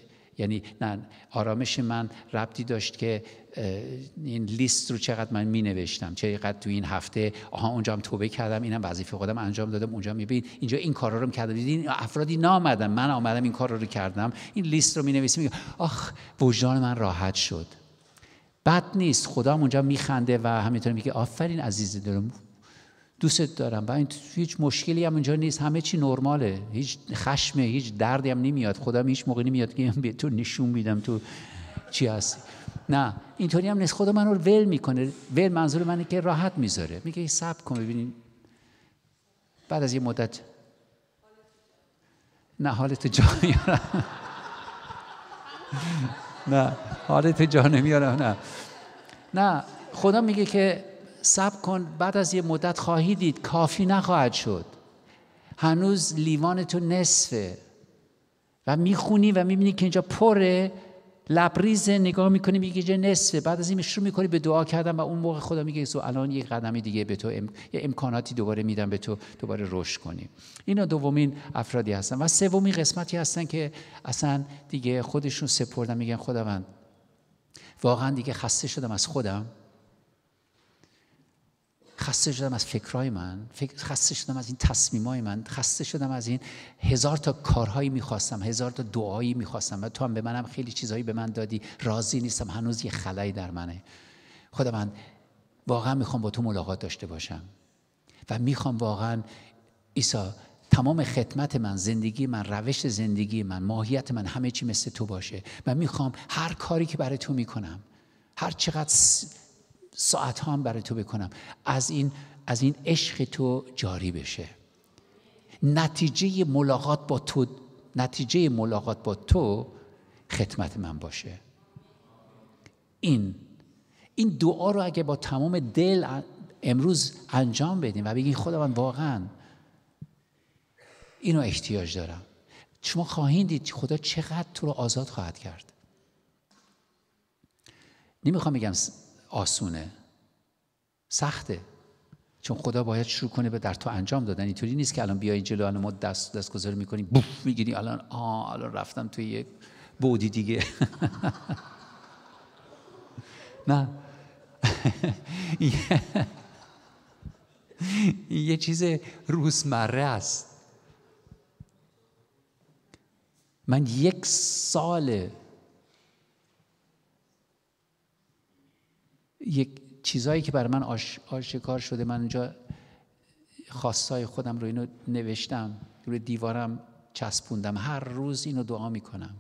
یعنی نه آرامش من ربطی داشت که این لیست رو چقدر من می نوشتم چقدر تو این هفته آها اونجا هم توبه کردم اینم وظیفه خودم انجام دادم اونجا بین اینجا این کارا رو کردم این افرادی نامدن من آمدم این کار رو کردم این لیست رو می نویسیم می آخ وجدان من راحت شد بد نیست خدا اونجا میخنده و همینطور میگه آفرین عزیز دلم دوستت دارم و هیچ مشکلی هم اینجا نیست همه چی نرماله هیچ خشمه هیچ دردی هم نمیاد خودم هیچ موقع نمیاد که به تو نشون میدم تو چی هست نه اینطوری هم نیست خدا من رو ول میکنه ول منظور منه که راحت میذاره میگه سب کن ببینین بعد از یه مدت نه حالت جا [LAUGHS] نه حالت جا نمیارم نه نه خدا میگه که سب کن بعد از یه مدت خواهی دید کافی نخواهد شد هنوز لیوان تو نصفه و میخونی و میبینی که اینجا پره لبریز نگاه میکنی میگه اینجا نصفه بعد از این شروع میکنی به دعا کردن و اون موقع خدا میگه سو الان یه قدمی دیگه به تو یه امکاناتی دوباره میدم به تو دوباره رشد کنی اینا دومین افرادی هستن و سومین قسمتی هستن که اصلا دیگه خودشون سپردن میگن خداوند واقعا دیگه خسته شدم از خودم خسته شدم از فکرهای من خسته شدم از این تصمیمهای من خسته شدم از این هزار تا کارهایی میخواستم هزار تا دعایی میخواستم و تو هم به منم خیلی چیزهایی به من دادی راضی نیستم هنوز یه خلایی در منه خدا من واقعا میخوام با تو ملاقات داشته باشم و میخوام واقعا ایسا تمام خدمت من زندگی من روش زندگی من ماهیت من همه چی مثل تو باشه و میخوام هر کاری که برای تو میکنم هر چقدر ساعت ها هم برای تو بکنم از این از این عشق تو جاری بشه نتیجه ملاقات با تو نتیجه ملاقات با تو خدمت من باشه این این دعا رو اگه با تمام دل امروز انجام بدیم و بگیم خدا من واقعا اینو احتیاج دارم شما خواهید دید خدا چقدر تو رو آزاد خواهد کرد نمیخوام بگم آسونه سخته چون خدا باید شروع کنه به در تو انجام دادن اینطوری نیست که الان بیای جلو الان ما دست دست گذاری میکنیم بوف میگیری الان آ الان رفتم توی یک بودی دیگه [LAUGHS] نه [LAUGHS] [LAUGHS] یه چیز روزمره است من یک سال یک چیزایی که برای من آشکار شده من اونجا خواستای خودم رو اینو نوشتم روی دیوارم چسبوندم هر روز اینو دعا میکنم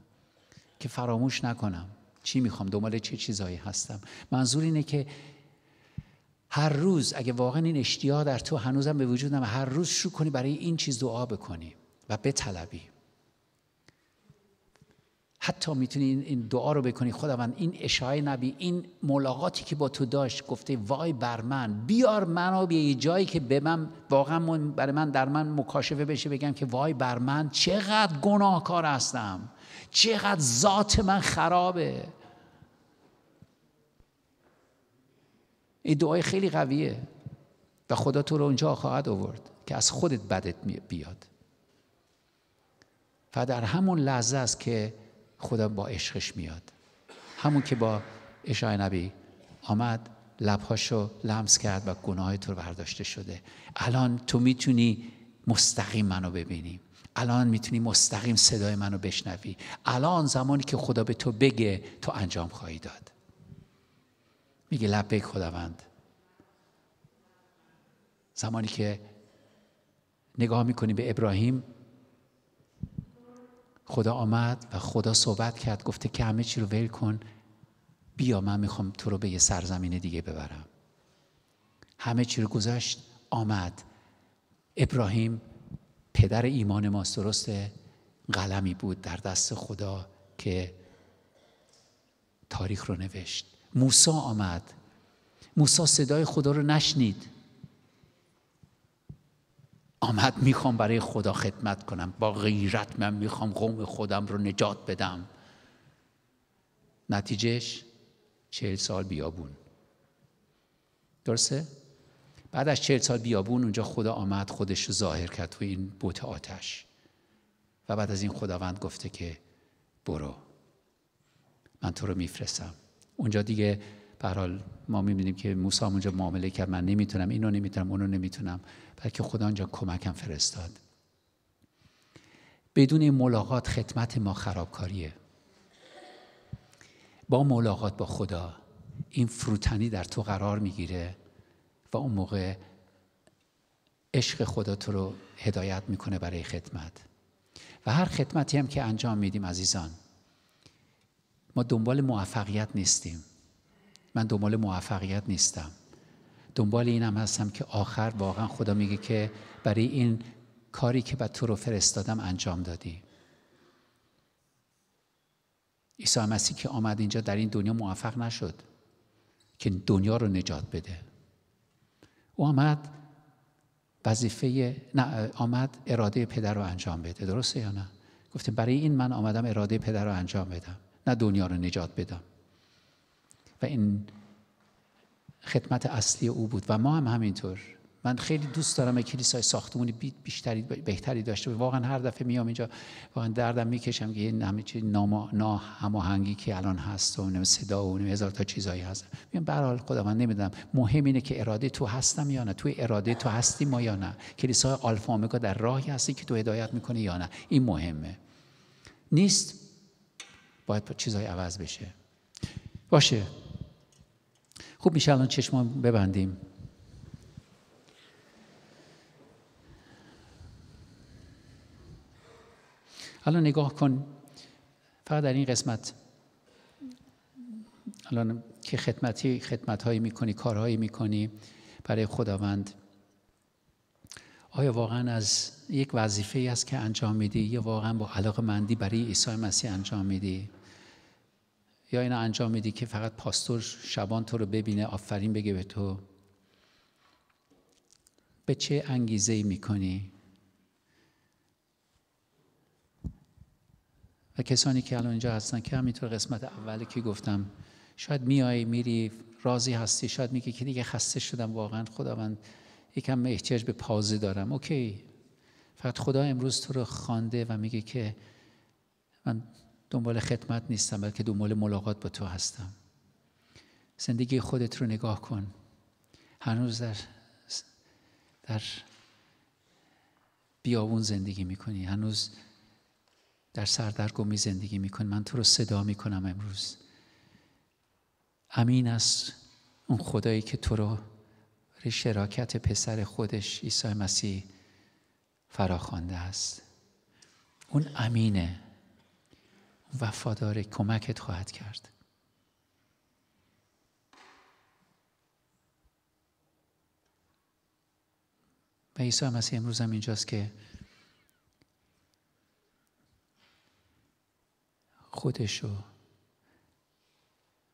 که فراموش نکنم چی میخوام دنبال چه چیزایی هستم منظور اینه که هر روز اگه واقعا این اشتیاق در تو هنوزم به نمه هر روز شروع کنی برای این چیز دعا بکنی و بطلبی حتی میتونی این دعا رو بکنی خداوند این اشای نبی این ملاقاتی که با تو داشت گفته وای بر من بیار منو به یه جایی که به من واقعا برای من در من مکاشفه بشه بگم که وای بر من چقدر گناهکار هستم چقدر ذات من خرابه این دعای خیلی قویه و خدا تو رو اونجا خواهد آورد که از خودت بدت بیاد و در همون لحظه است که خدا با عشقش میاد همون که با اشای نبی آمد لبهاشو لمس کرد و گناه تو برداشته شده الان تو میتونی مستقیم منو ببینی الان میتونی مستقیم صدای منو بشنوی الان زمانی که خدا به تو بگه تو انجام خواهی داد میگه لبیک خداوند زمانی که نگاه میکنی به ابراهیم خدا آمد و خدا صحبت کرد گفته که همه چی رو ول کن بیا من میخوام تو رو به یه سرزمین دیگه ببرم همه چی رو گذاشت آمد ابراهیم پدر ایمان ما درسته قلمی بود در دست خدا که تاریخ رو نوشت موسی آمد موسی صدای خدا رو نشنید آمد میخوام برای خدا خدمت کنم با غیرت من میخوام قوم خودم رو نجات بدم نتیجهش چهل سال بیابون درسته؟ بعد از چهل سال بیابون اونجا خدا آمد خودش رو ظاهر کرد تو این بوت آتش و بعد از این خداوند گفته که برو من تو رو میفرستم اونجا دیگه به ما میبینیم که موسی اونجا معامله کرد من نمیتونم اینو نمیتونم اونو نمیتونم بلکه خدا آنجا کمکم فرستاد بدون این ملاقات خدمت ما خرابکاریه با ملاقات با خدا این فروتنی در تو قرار میگیره و اون موقع عشق خدا تو رو هدایت میکنه برای خدمت و هر خدمتی هم که انجام میدیم عزیزان ما دنبال موفقیت نیستیم من دنبال موفقیت نیستم دنبال اینم هستم که آخر واقعا خدا میگه که برای این کاری که به تو رو فرستادم انجام دادی عیسی مسیح که آمد اینجا در این دنیا موفق نشد که دنیا رو نجات بده او آمد وظیفه نه آمد اراده پدر رو انجام بده درسته یا نه گفتیم برای این من آمدم اراده پدر رو انجام بدم نه دنیا رو نجات بدم و این خدمت اصلی او بود و ما هم همینطور من خیلی دوست دارم کلیسای ساختمونی بیشتری بهتری داشته واقعا هر دفعه میام اینجا واقعا دردم میکشم که این همه چیز هماهنگی که الان هست و صدا و هزار تا چیزایی هست میگم به حال خدا من نمیدونم مهم اینه که اراده تو هستم یا نه تو اراده تو هستی ما یا نه کلیسای آلفا امگا در راهی هستی که تو هدایت میکنی یا نه این مهمه نیست باید با چیزای عوض بشه باشه خوب میشه الان چشما ببندیم الان نگاه کن فقط در این قسمت الان که خدمتی خدمتهایی میکنی کارهایی میکنی برای خداوند آیا واقعا از یک وظیفه ای است که انجام میدی یا واقعا با علاقه مندی برای عیسی مسیح انجام میدی یا اینو انجام میدی که فقط پاستور شبان تو رو ببینه آفرین بگه به تو به چه انگیزه ای میکنی و کسانی که الان اینجا هستن که همینطور قسمت اولی که گفتم شاید میای میری راضی هستی شاید میگه که دیگه خسته شدم واقعا خداوند یکم احتیاج به پازی دارم اوکی فقط خدا امروز تو رو خوانده و میگه که من دنبال خدمت نیستم بلکه دنبال ملاقات با تو هستم زندگی خودت رو نگاه کن هنوز در در بیابون زندگی میکنی هنوز در سردرگمی زندگی میکنی من تو رو صدا میکنم امروز امین است اون خدایی که تو رو شراکت پسر خودش عیسی مسیح فراخوانده است اون امینه وفادار کمکت خواهد کرد و عیسی مسیح امروز هم اینجاست که خودشو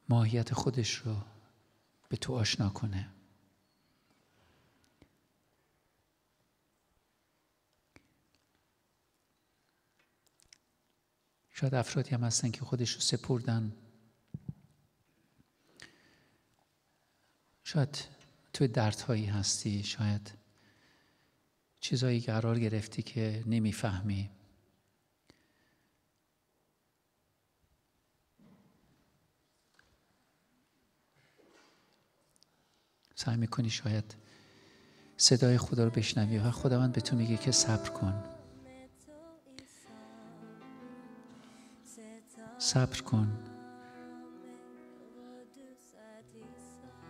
ماهیت خودش رو به تو آشنا کنه شاید افرادی هم هستن که خودش رو سپردن شاید تو دردهایی هستی شاید چیزایی قرار گرفتی که نمیفهمی سعی میکنی شاید صدای خدا رو بشنوی و خداوند به تو میگه که صبر کن صبر کن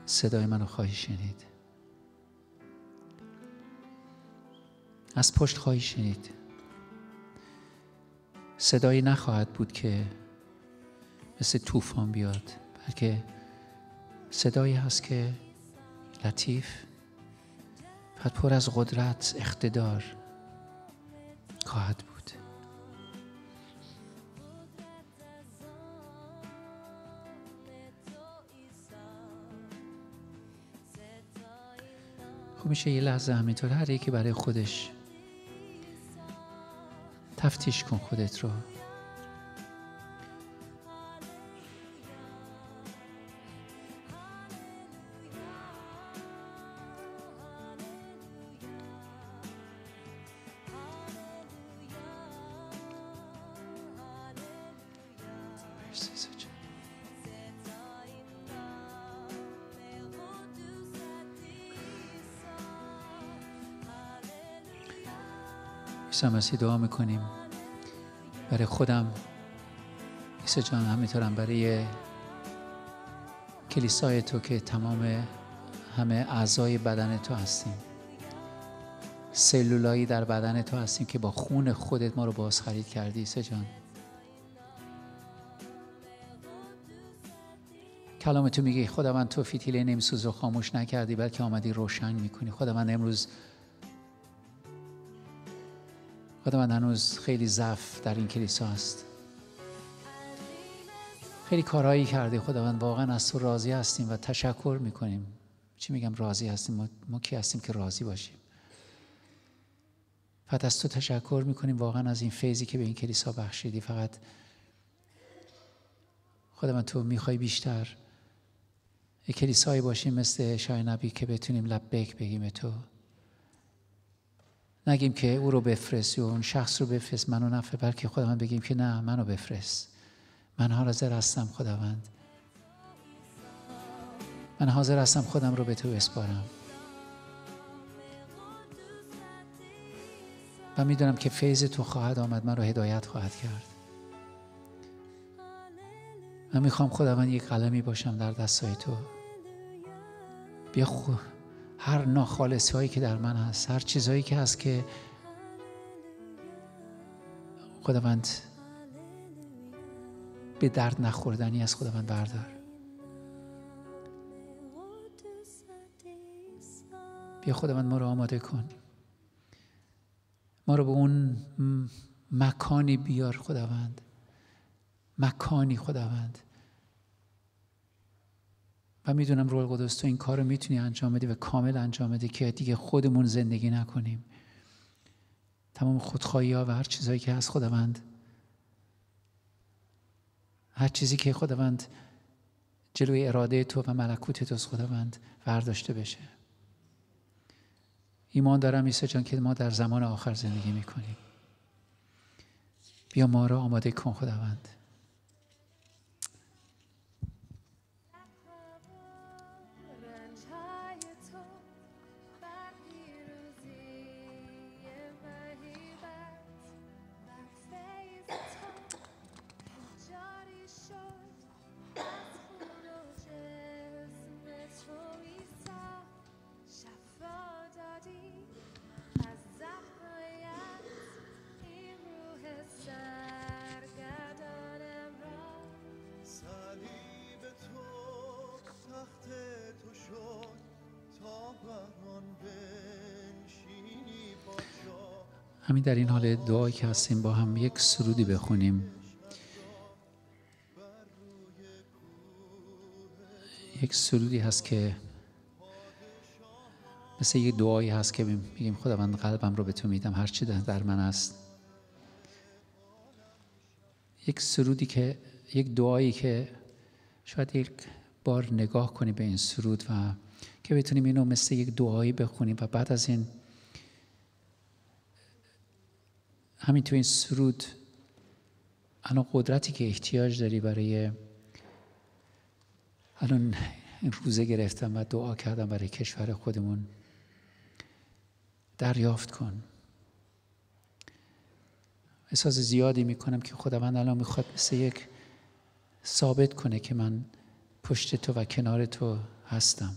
صدای منو خواهی شنید از پشت خواهی شنید صدایی نخواهد بود که مثل طوفان بیاد بلکه صدایی هست که لطیف و پر از قدرت اقتدار خواهد بود خوب میشه یه لحظه همینطور هر یکی برای خودش تفتیش کن خودت رو مسیح دعا میکنیم برای خودم ایسا جان همینطورم برای کلیسای تو که تمام همه اعضای بدن تو هستیم سلولایی در بدن تو هستیم که با خون خودت ما رو باز خرید کردی ایسا جان کلام تو میگه خدا من تو فیتیله نمیسوز رو خاموش نکردی بلکه آمدی روشن میکنی خدا من امروز خدا من هنوز خیلی ضعف در این کلیسا هست خیلی کارهایی کردی خداوند واقعا از تو راضی هستیم و تشکر میکنیم چی میگم راضی هستیم ما, کی هستیم که راضی باشیم فقط از تو تشکر میکنیم واقعا از این فیضی که به این کلیسا بخشیدی فقط خدا تو میخوای بیشتر کلیسایی باشیم مثل شای نبی که بتونیم لبک بگیم تو نگیم که او رو بفرست یا اون شخص رو بفرست منو نفر بلکه خداوند بگیم که نه منو بفرست من حاضر هستم خداوند من حاضر هستم خودم رو به تو اسپارم و میدونم که فیض تو خواهد آمد من رو هدایت خواهد کرد من میخوام خداوند یک قلمی باشم در دستای تو بیا خود هر ناخالصی هایی که در من هست هر چیزهایی که هست که خداوند به درد نخوردنی از خداوند بردار بیا خداوند ما رو آماده کن ما رو به اون مکانی بیار خداوند مکانی خداوند و میدونم رول تو این کار رو میتونی انجام بدی و کامل انجام بدی که دیگه خودمون زندگی نکنیم تمام خودخواهی ها و هر چیزهایی که از خداوند هر چیزی که خداوند جلوی اراده تو و ملکوت تو از خداوند برداشته بشه ایمان دارم عیسی جان که ما در زمان آخر زندگی میکنیم بیا ما رو آماده کن خداوند همین در این حال دعایی که هستیم با هم یک سرودی بخونیم یک سرودی هست که مثل یک دعایی هست که میگیم خداوند قلبم رو به تو میدم هرچی در من است یک سرودی که یک دعایی که شاید یک بار نگاه کنیم به این سرود و که بتونیم اینو مثل یک دعایی بخونیم و بعد از این همین تو این سرود الان قدرتی که احتیاج داری برای الان این روزه گرفتم و دعا کردم برای کشور خودمون دریافت کن احساس زیادی میکنم که خداوند الان میخواد مثل یک ثابت کنه که من پشت تو و کنار تو هستم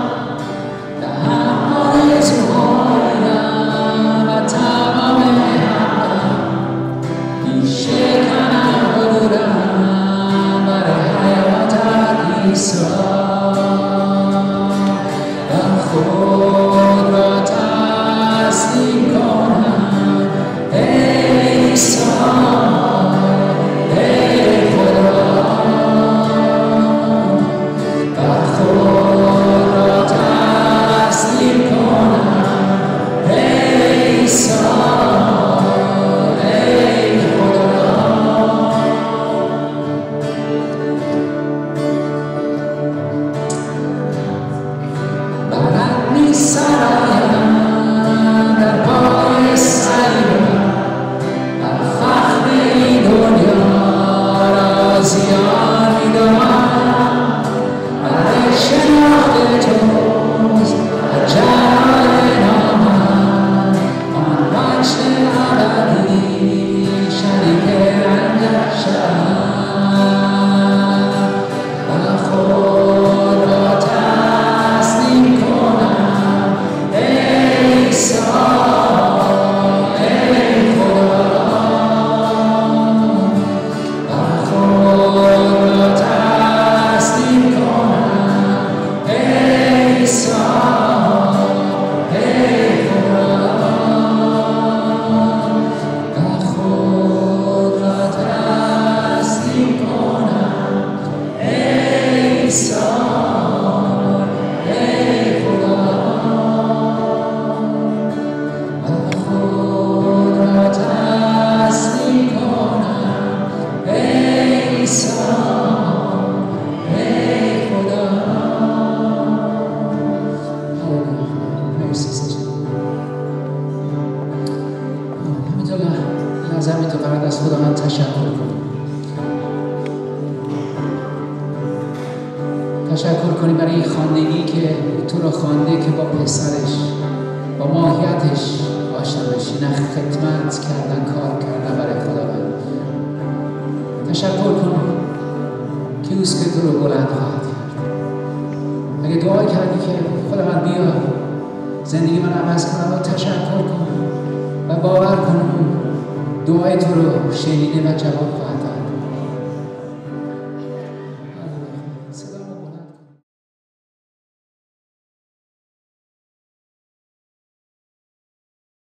so